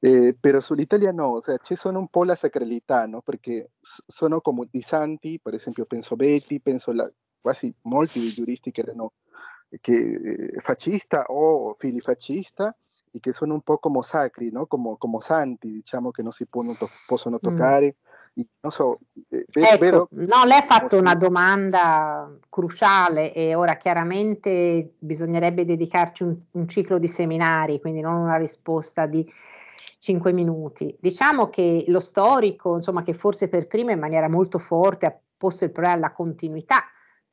Eh, Italia no o sea, ci son un poco la sacralidad no? porque sono como por ejemplo, penso Betty, pienso la, quasi molti que giuristi che erano fascista o oh, filifascista y que son un poco como sacri, no? como como santi, diciamo que no si pueden possono non so, eh, ecco, vero? No, lei ha fatto una domanda cruciale e ora chiaramente bisognerebbe dedicarci un, un ciclo di seminari, quindi non una risposta di cinque minuti. Diciamo che lo storico, insomma, che forse per prima in maniera molto forte ha posto il problema alla continuità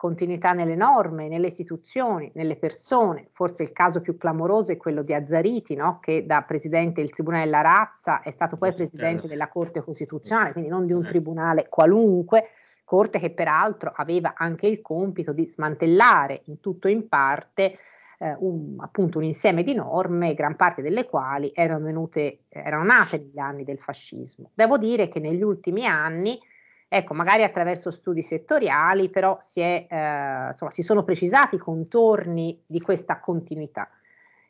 continuità nelle norme, nelle istituzioni, nelle persone. Forse il caso più clamoroso è quello di Azzariti, no? che da presidente del Tribunale della Razza è stato poi presidente certo. della Corte Costituzionale, quindi non di un eh. tribunale qualunque, Corte che peraltro aveva anche il compito di smantellare in tutto e in parte eh, un, appunto un insieme di norme, gran parte delle quali erano, venute, erano nate negli anni del fascismo. Devo dire che negli ultimi anni Ecco, magari attraverso studi settoriali, però si, è, eh, insomma, si sono precisati i contorni di questa continuità.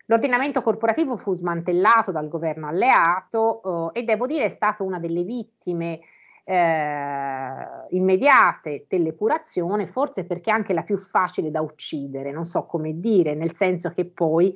L'ordinamento corporativo fu smantellato dal governo alleato eh, e devo dire è stato una delle vittime eh, immediate dell'epurazione, forse perché anche la più facile da uccidere, non so come dire, nel senso che poi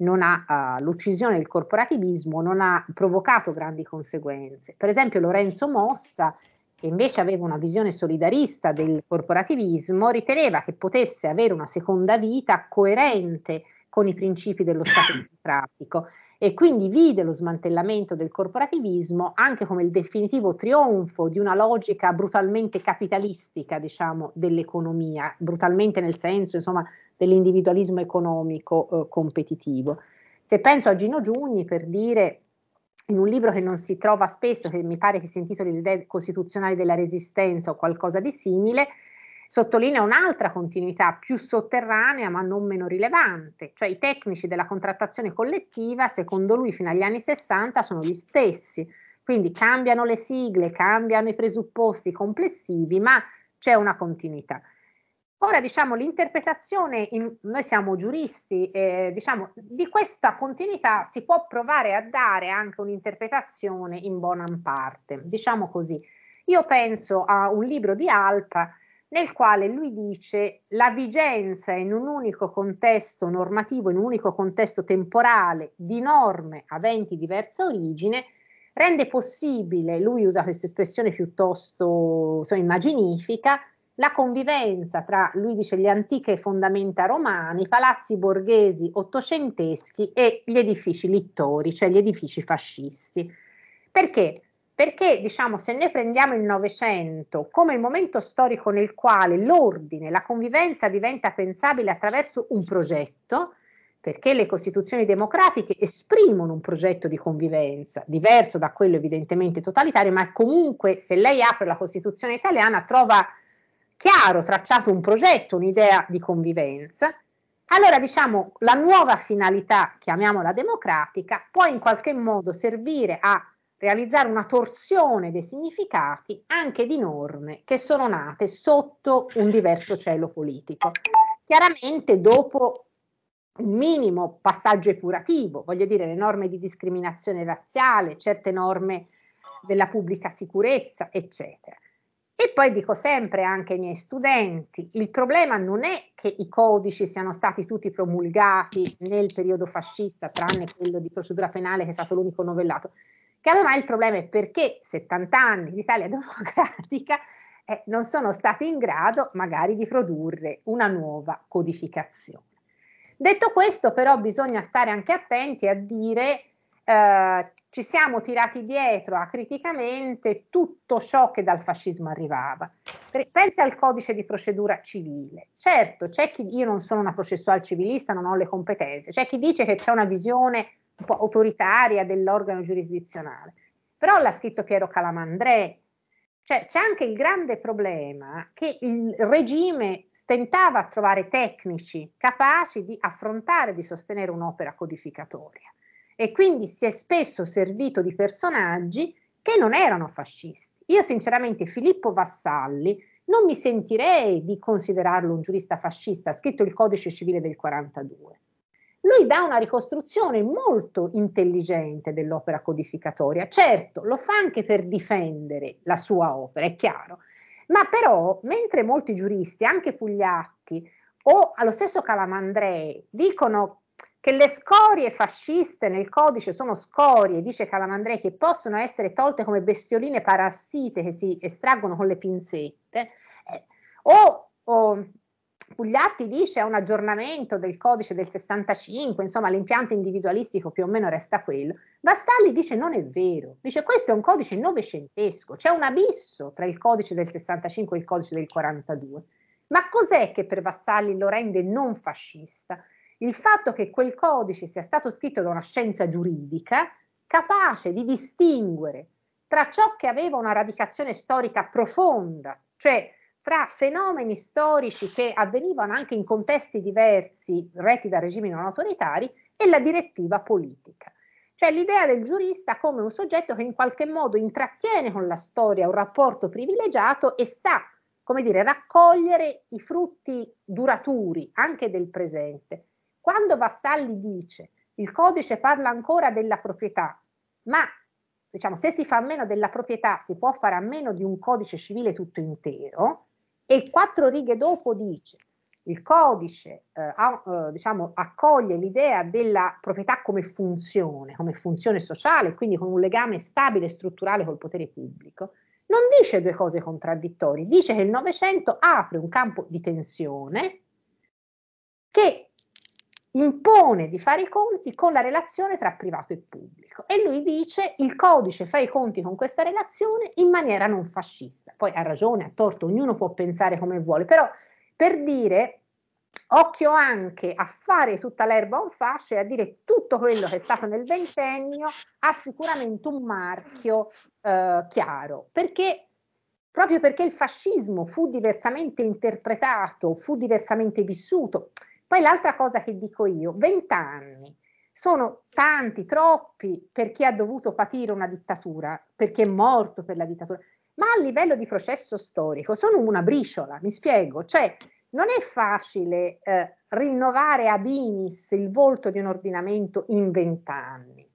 ha, uh, l'uccisione del corporativismo non ha provocato grandi conseguenze. Per esempio Lorenzo Mossa che invece aveva una visione solidarista del corporativismo, riteneva che potesse avere una seconda vita coerente con i principi dello (coughs) Stato democratico e quindi vide lo smantellamento del corporativismo anche come il definitivo trionfo di una logica brutalmente capitalistica, diciamo, dell'economia, brutalmente nel senso, insomma, dell'individualismo economico eh, competitivo. Se penso a Gino Giugni per dire in un libro che non si trova spesso, che mi pare che si intitoli Le idee costituzionali della resistenza o qualcosa di simile, sottolinea un'altra continuità più sotterranea ma non meno rilevante, cioè i tecnici della contrattazione collettiva, secondo lui fino agli anni 60 sono gli stessi, quindi cambiano le sigle, cambiano i presupposti complessivi, ma c'è una continuità. Ora diciamo l'interpretazione, in, noi siamo giuristi, eh, diciamo di questa continuità si può provare a dare anche un'interpretazione in buona parte, diciamo così. Io penso a un libro di Alpa nel quale lui dice la vigenza in un unico contesto normativo, in un unico contesto temporale di norme aventi diversa origine, rende possibile, lui usa questa espressione piuttosto insomma, immaginifica, la convivenza tra, lui dice, le antiche fondamenta romane, i palazzi borghesi ottocenteschi e gli edifici littori, cioè gli edifici fascisti. Perché? Perché diciamo, se noi prendiamo il Novecento come il momento storico nel quale l'ordine, la convivenza diventa pensabile attraverso un progetto, perché le costituzioni democratiche esprimono un progetto di convivenza, diverso da quello evidentemente totalitario, ma comunque se lei apre la Costituzione italiana trova chiaro, tracciato un progetto, un'idea di convivenza, allora diciamo la nuova finalità, chiamiamola democratica, può in qualche modo servire a realizzare una torsione dei significati anche di norme che sono nate sotto un diverso cielo politico. Chiaramente dopo il minimo passaggio epurativo, voglio dire le norme di discriminazione razziale, certe norme della pubblica sicurezza, eccetera. E poi dico sempre anche ai miei studenti, il problema non è che i codici siano stati tutti promulgati nel periodo fascista, tranne quello di procedura penale che è stato l'unico novellato, che ormai il problema è perché 70 anni di Italia (laughs) democratica eh, non sono stati in grado magari di produrre una nuova codificazione. Detto questo però bisogna stare anche attenti a dire eh, ci siamo tirati dietro acriticamente tutto ciò che dal fascismo arrivava. Pensi al codice di procedura civile. Certo, c'è chi, io non sono una processual civilista, non ho le competenze, c'è chi dice che c'è una visione un po' autoritaria dell'organo giurisdizionale, però l'ha scritto Piero Calamandré. Cioè, c'è anche il grande problema che il regime tentava a trovare tecnici capaci di affrontare, di sostenere un'opera codificatoria e quindi si è spesso servito di personaggi che non erano fascisti. Io sinceramente Filippo Vassalli non mi sentirei di considerarlo un giurista fascista, ha scritto il codice civile del 42. Lui dà una ricostruzione molto intelligente dell'opera codificatoria, certo lo fa anche per difendere la sua opera, è chiaro, ma però mentre molti giuristi, anche Pugliatti o allo stesso Calamandrei, dicono che le scorie fasciste nel codice sono scorie, dice Calamandrei, che possono essere tolte come bestioline parassite che si estraggono con le pinzette, eh, o, o Pugliatti dice è un aggiornamento del codice del 65, insomma l'impianto individualistico più o meno resta quello. Vassalli dice non è vero, dice questo è un codice novecentesco, c'è un abisso tra il codice del 65 e il codice del 42. Ma cos'è che per Vassalli lo rende non fascista? il fatto che quel codice sia stato scritto da una scienza giuridica capace di distinguere tra ciò che aveva una radicazione storica profonda, cioè tra fenomeni storici che avvenivano anche in contesti diversi retti da regimi non autoritari e la direttiva politica. Cioè l'idea del giurista come un soggetto che in qualche modo intrattiene con la storia un rapporto privilegiato e sa, come dire, raccogliere i frutti duraturi anche del presente. Quando Vassalli dice il codice parla ancora della proprietà, ma diciamo, se si fa a meno della proprietà si può fare a meno di un codice civile tutto intero, e quattro righe dopo dice il codice eh, eh, diciamo, accoglie l'idea della proprietà come funzione, come funzione sociale, quindi con un legame stabile e strutturale col potere pubblico, non dice due cose contraddittorie, dice che il Novecento apre un campo di tensione che impone di fare i conti con la relazione tra privato e pubblico e lui dice il codice fa i conti con questa relazione in maniera non fascista. Poi ha ragione, ha torto, ognuno può pensare come vuole, però per dire occhio anche a fare tutta l'erba un fascio e a dire tutto quello che è stato nel ventennio ha sicuramente un marchio eh, chiaro, perché proprio perché il fascismo fu diversamente interpretato, fu diversamente vissuto, poi l'altra cosa che dico io, 20 anni, sono tanti, troppi per chi ha dovuto patire una dittatura, perché è morto per la dittatura, ma a livello di processo storico sono una briciola, mi spiego, cioè non è facile eh, rinnovare ad inis il volto di un ordinamento in 20 anni.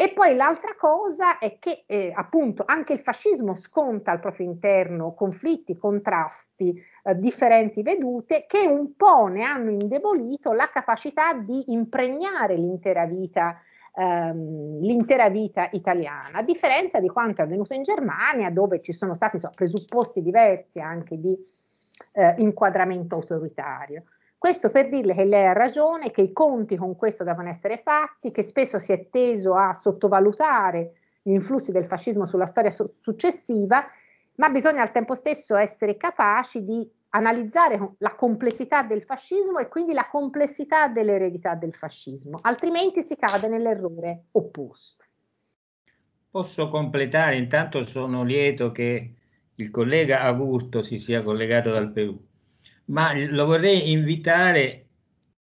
E poi l'altra cosa è che eh, appunto anche il fascismo sconta al proprio interno conflitti, contrasti, eh, differenti vedute che un po' ne hanno indebolito la capacità di impregnare l'intera vita, ehm, l'intera vita italiana, a differenza di quanto è avvenuto in Germania dove ci sono stati so, presupposti diversi anche di eh, inquadramento autoritario. Questo per dirle che lei ha ragione, che i conti con questo devono essere fatti, che spesso si è teso a sottovalutare gli influssi del fascismo sulla storia su- successiva, ma bisogna al tempo stesso essere capaci di analizzare la complessità del fascismo e quindi la complessità dell'eredità del fascismo, altrimenti si cade nell'errore opposto. Posso completare, intanto sono lieto che il collega Agurto si sia collegato dal Perù ma lo vorrei invitare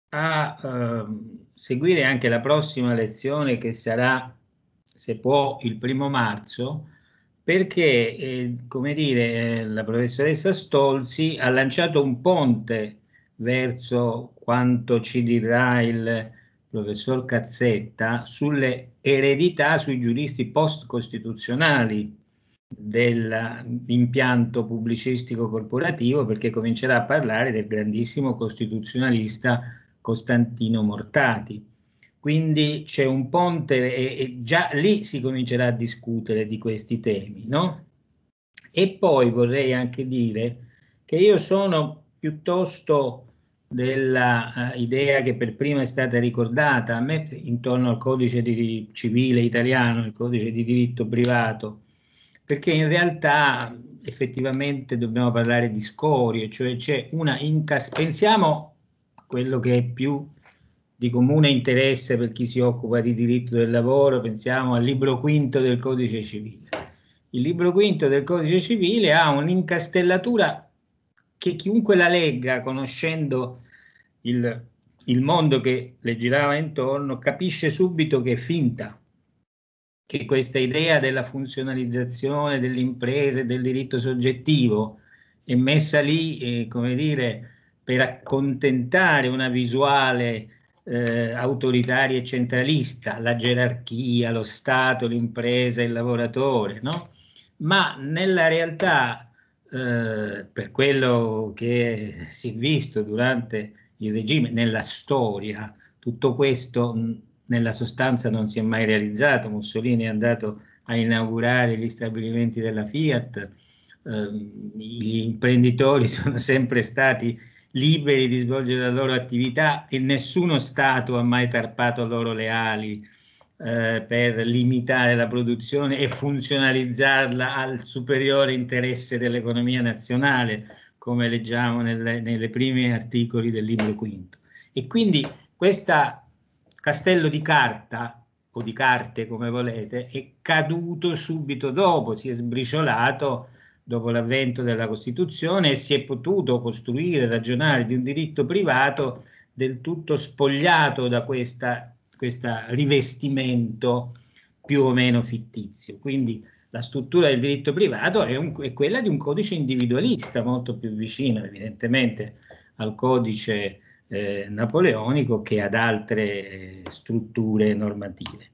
a eh, seguire anche la prossima lezione che sarà, se può, il primo marzo, perché, eh, come dire, eh, la professoressa Stolzi ha lanciato un ponte verso quanto ci dirà il professor Cazzetta sulle eredità sui giuristi post-costituzionali dell'impianto pubblicistico corporativo perché comincerà a parlare del grandissimo costituzionalista Costantino Mortati. Quindi c'è un ponte e, e già lì si comincerà a discutere di questi temi, no? E poi vorrei anche dire che io sono piuttosto dell'idea eh, uh, che per prima è stata ricordata, a me intorno al codice di, civile italiano, il codice di diritto privato, perché in realtà effettivamente dobbiamo parlare di scorie, cioè c'è una incas- pensiamo a quello che è più di comune interesse per chi si occupa di diritto del lavoro, pensiamo al libro quinto del codice civile. Il libro quinto del codice civile ha un'incastellatura che chiunque la legga, conoscendo il, il mondo che le girava intorno, capisce subito che è finta, che questa idea della funzionalizzazione dell'impresa e del diritto soggettivo, è messa lì, eh, come dire, per accontentare una visuale eh, autoritaria e centralista, la gerarchia, lo Stato, l'impresa, il lavoratore, no? Ma nella realtà, eh, per quello che si è visto durante il regime, nella storia, tutto questo nella sostanza non si è mai realizzato. Mussolini è andato a inaugurare gli stabilimenti della Fiat, eh, gli imprenditori (laughs) sono sempre stati liberi di svolgere la loro attività e nessuno Stato ha mai tarpato loro le ali eh, per limitare la produzione e funzionalizzarla al superiore interesse dell'economia nazionale, come leggiamo nelle, nelle prime articoli del libro quinto. E quindi questa Castello di Carta, o di carte come volete, è caduto subito dopo, si è sbriciolato dopo l'avvento della Costituzione e si è potuto costruire, ragionare di un diritto privato del tutto spogliato da questo rivestimento più o meno fittizio. Quindi la struttura del diritto privato è, un, è, quella di un codice individualista, molto più vicino evidentemente al codice eh, napoleonico che ad altre eh, strutture normative.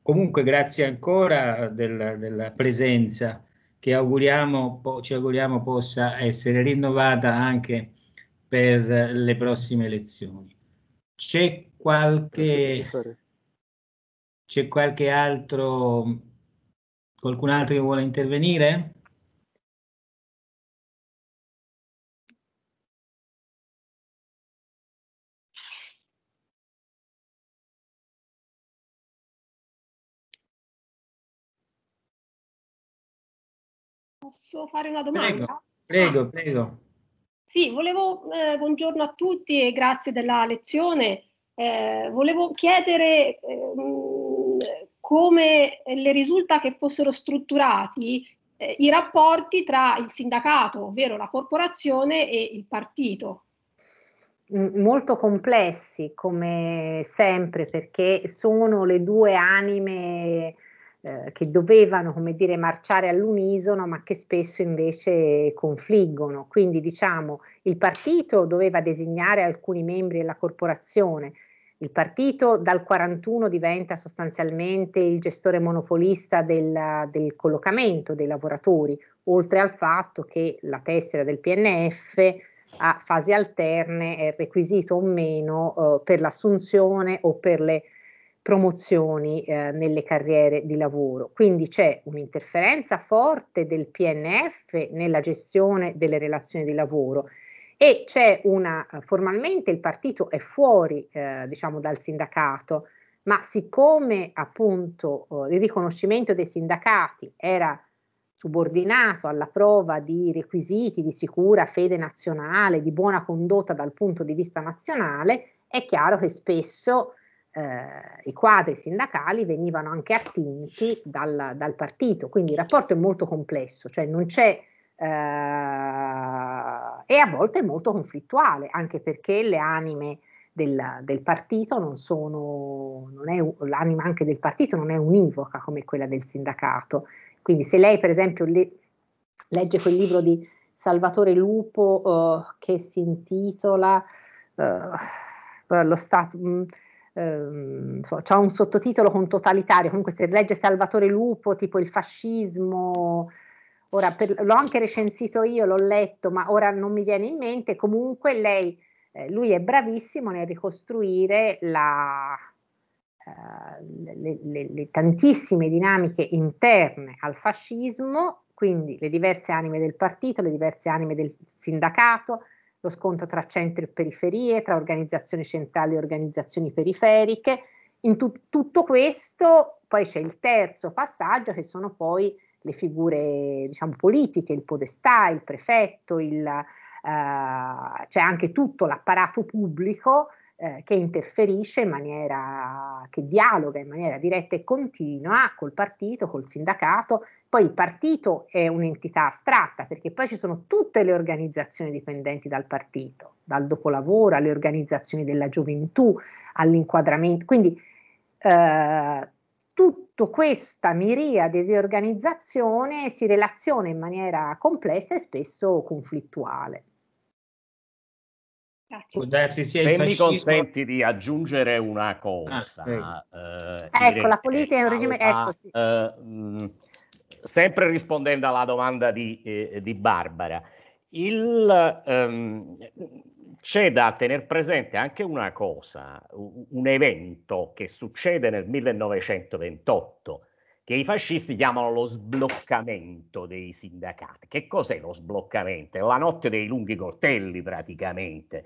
Comunque grazie ancora della, della presenza che auguriamo, po- ci auguriamo possa essere rinnovata anche per le prossime elezioni. C'è qualche, c'è qualche altro, qualcun altro che vuole intervenire? posso fare una domanda? Prego, prego. Ah. prego. Sì, volevo, eh, buongiorno a tutti e grazie della lezione. Eh, volevo chiedere ehm, eh, come le risulta che fossero strutturati eh, i rapporti tra il sindacato, ovvero la corporazione, e il partito molto complessi come sempre perché sono le due anime eh, che dovevano, come dire, marciare all'unisono, ma che spesso invece confliggono. Quindi, diciamo, il partito doveva designare alcuni membri della corporazione. Il partito dal 41 diventa sostanzialmente il gestore monopolista del, del collocamento dei lavoratori, oltre al fatto che la tessera del PNF a fasi alterne è requisito o meno eh, per l'assunzione o per le promozioni eh, nelle carriere di lavoro. Quindi c'è un'interferenza forte del PNF nella gestione delle relazioni di lavoro e c'è una eh, formalmente il partito è fuori eh, diciamo dal sindacato, ma siccome appunto eh, il riconoscimento dei sindacati era subordinato alla prova di requisiti di sicura fede nazionale, di buona condotta dal punto di vista nazionale, è chiaro che spesso eh, i quadri sindacali venivano anche attinti dal, dal, partito, quindi il rapporto è molto complesso, cioè non c'è eh, e a volte è molto conflittuale, anche perché le anime del, del partito non sono, non è, l'anima anche del partito non è univoca come quella del sindacato. Quindi se lei per esempio le, legge quel libro di Salvatore Lupo eh, che si intitola eh, lo Stato... Mh, mm, ehm, c'è un sottotitolo con totalitario, comunque se legge Salvatore Lupo, tipo il fascismo, ora per, l'ho anche recensito io, l'ho letto, ma ora non mi viene in mente, comunque lei, eh, lui è bravissimo nel ricostruire la, eh, le, le, le tantissime dinamiche interne al fascismo, quindi le diverse anime del partito, le diverse anime del sindacato, lo scontro tra centro e periferie, tra organizzazioni centrali e organizzazioni periferiche. In tu- tutto questo poi c'è il terzo passaggio che sono poi le figure diciamo, politiche, il podestà, il prefetto, il, eh, c'è anche tutto l'apparato pubblico eh, che interferisce in maniera, che dialoga in maniera diretta e continua col partito, col sindacato. Poi il partito è un'entità astratta perché poi ci sono tutte le organizzazioni dipendenti dal partito, dal dopolavoro alle organizzazioni della gioventù, all'inquadramento. Quindi eh, tutta questa miriade di organizzazione si relaziona in maniera complessa e spesso conflittuale. Grazie. Può darsi sia Se mi consenti di aggiungere una cosa. Ah, sì. eh, ecco, la politica è un regime... Ecco, sì. eh, mh, mm, sempre rispondendo alla domanda di, eh, di Barbara, il, ehm, c'è da tenere presente anche una cosa, un evento che succede nel 1928 che i fascisti chiamano lo sbloccamento dei sindacati. Che cos'è lo sbloccamento? È la notte dei lunghi coltelli praticamente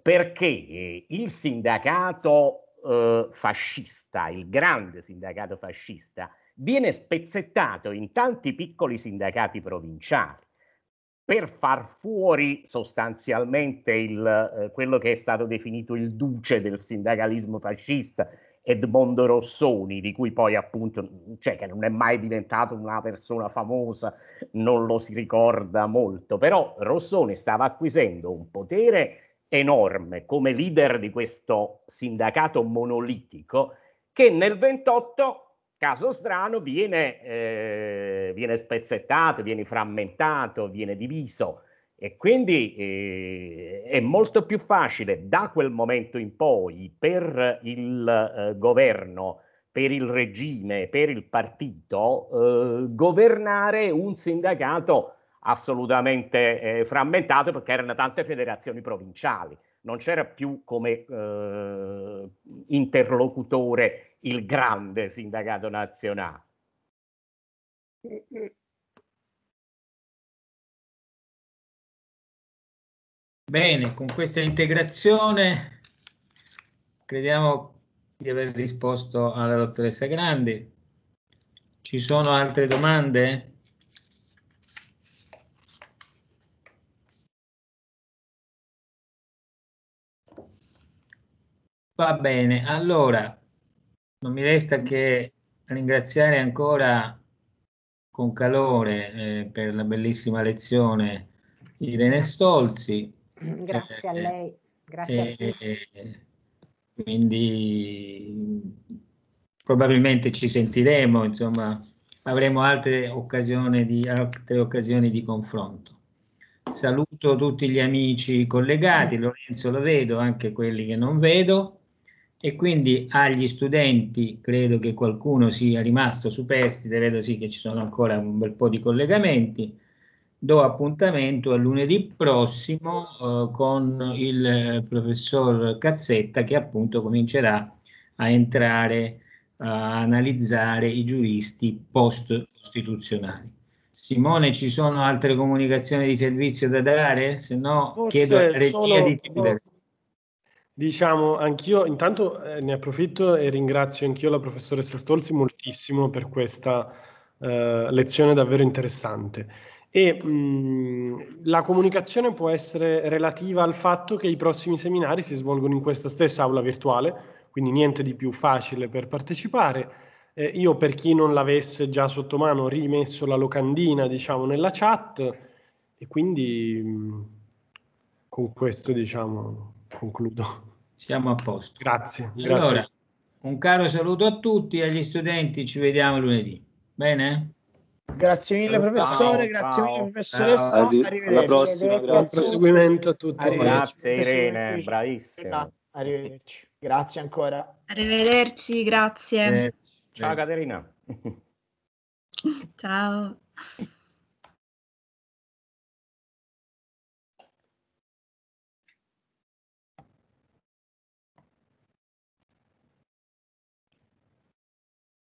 perché eh, il sindacato eh, fascista, il grande sindacato fascista, viene spezzettato in tanti piccoli sindacati provinciali per far fuori sostanzialmente il, eh, quello che è stato definito il duce del sindacalismo fascista, Edmondo Rossoni, di cui poi appunto, cioè che non è mai diventato una persona famosa, non lo si ricorda molto, però Rossoni stava acquisendo un potere enorme come leader di questo sindacato monolitico che nel 28, caso strano, viene, eh, viene spezzettato, viene frammentato, viene diviso e quindi eh, è molto più facile da quel momento in poi per il eh, governo per il regime, per il partito, eh, governare un sindacato assolutamente eh, frammentato perché erano tante federazioni provinciali, non c'era più come eh, interlocutore il grande sindacato nazionale. Bene, con questa integrazione crediamo di aver risposto alla dottoressa Grandi. Ci sono altre domande? Va bene, allora non mi resta che ringraziare ancora con calore eh, per la bellissima lezione Irene Stolzi. Grazie eh, a lei, grazie eh, a te. Eh, quindi probabilmente ci sentiremo, insomma, avremo altre occasioni di, altre occasioni di confronto. Saluto tutti gli amici collegati, mm. Lorenzo lo vedo, anche quelli che non vedo e quindi agli studenti credo che qualcuno sia rimasto superstite, vedo sì che ci sono ancora un bel po' di collegamenti, do appuntamento a lunedì prossimo eh, con il eh, professor Cazzetta che appunto comincerà a entrare a analizzare i giuristi post-costituzionali. Simone, ci sono altre comunicazioni di servizio da dare? Se no Forse chiedo alla regia solo, di chiudere. Diciamo, anch'io intanto eh, ne approfitto e ringrazio anch'io la professoressa Stolzi moltissimo per questa eh, lezione davvero interessante. E mh, mm, la comunicazione può essere relativa al fatto che i prossimi seminari si svolgono in questa stessa aula virtuale, quindi niente di più facile per partecipare. Eh, io per chi non l'avesse già sotto mano ho rimesso la locandina diciamo nella chat e quindi mh, mm, con questo diciamo concludo siamo a posto. Grazie. Allora, grazie. un caro saluto a tutti e agli studenti, ci vediamo lunedì. Bene? Grazie mille professore, ciao, grazie mille professoressa. Arri- Alla prossima, Buon proseguimento a tutti. Grazie Irene, bravissima. Esatto, arrivederci. Grazie ancora. Arrivederci, grazie. Eh, ciao Caterina. ciao. (laughs)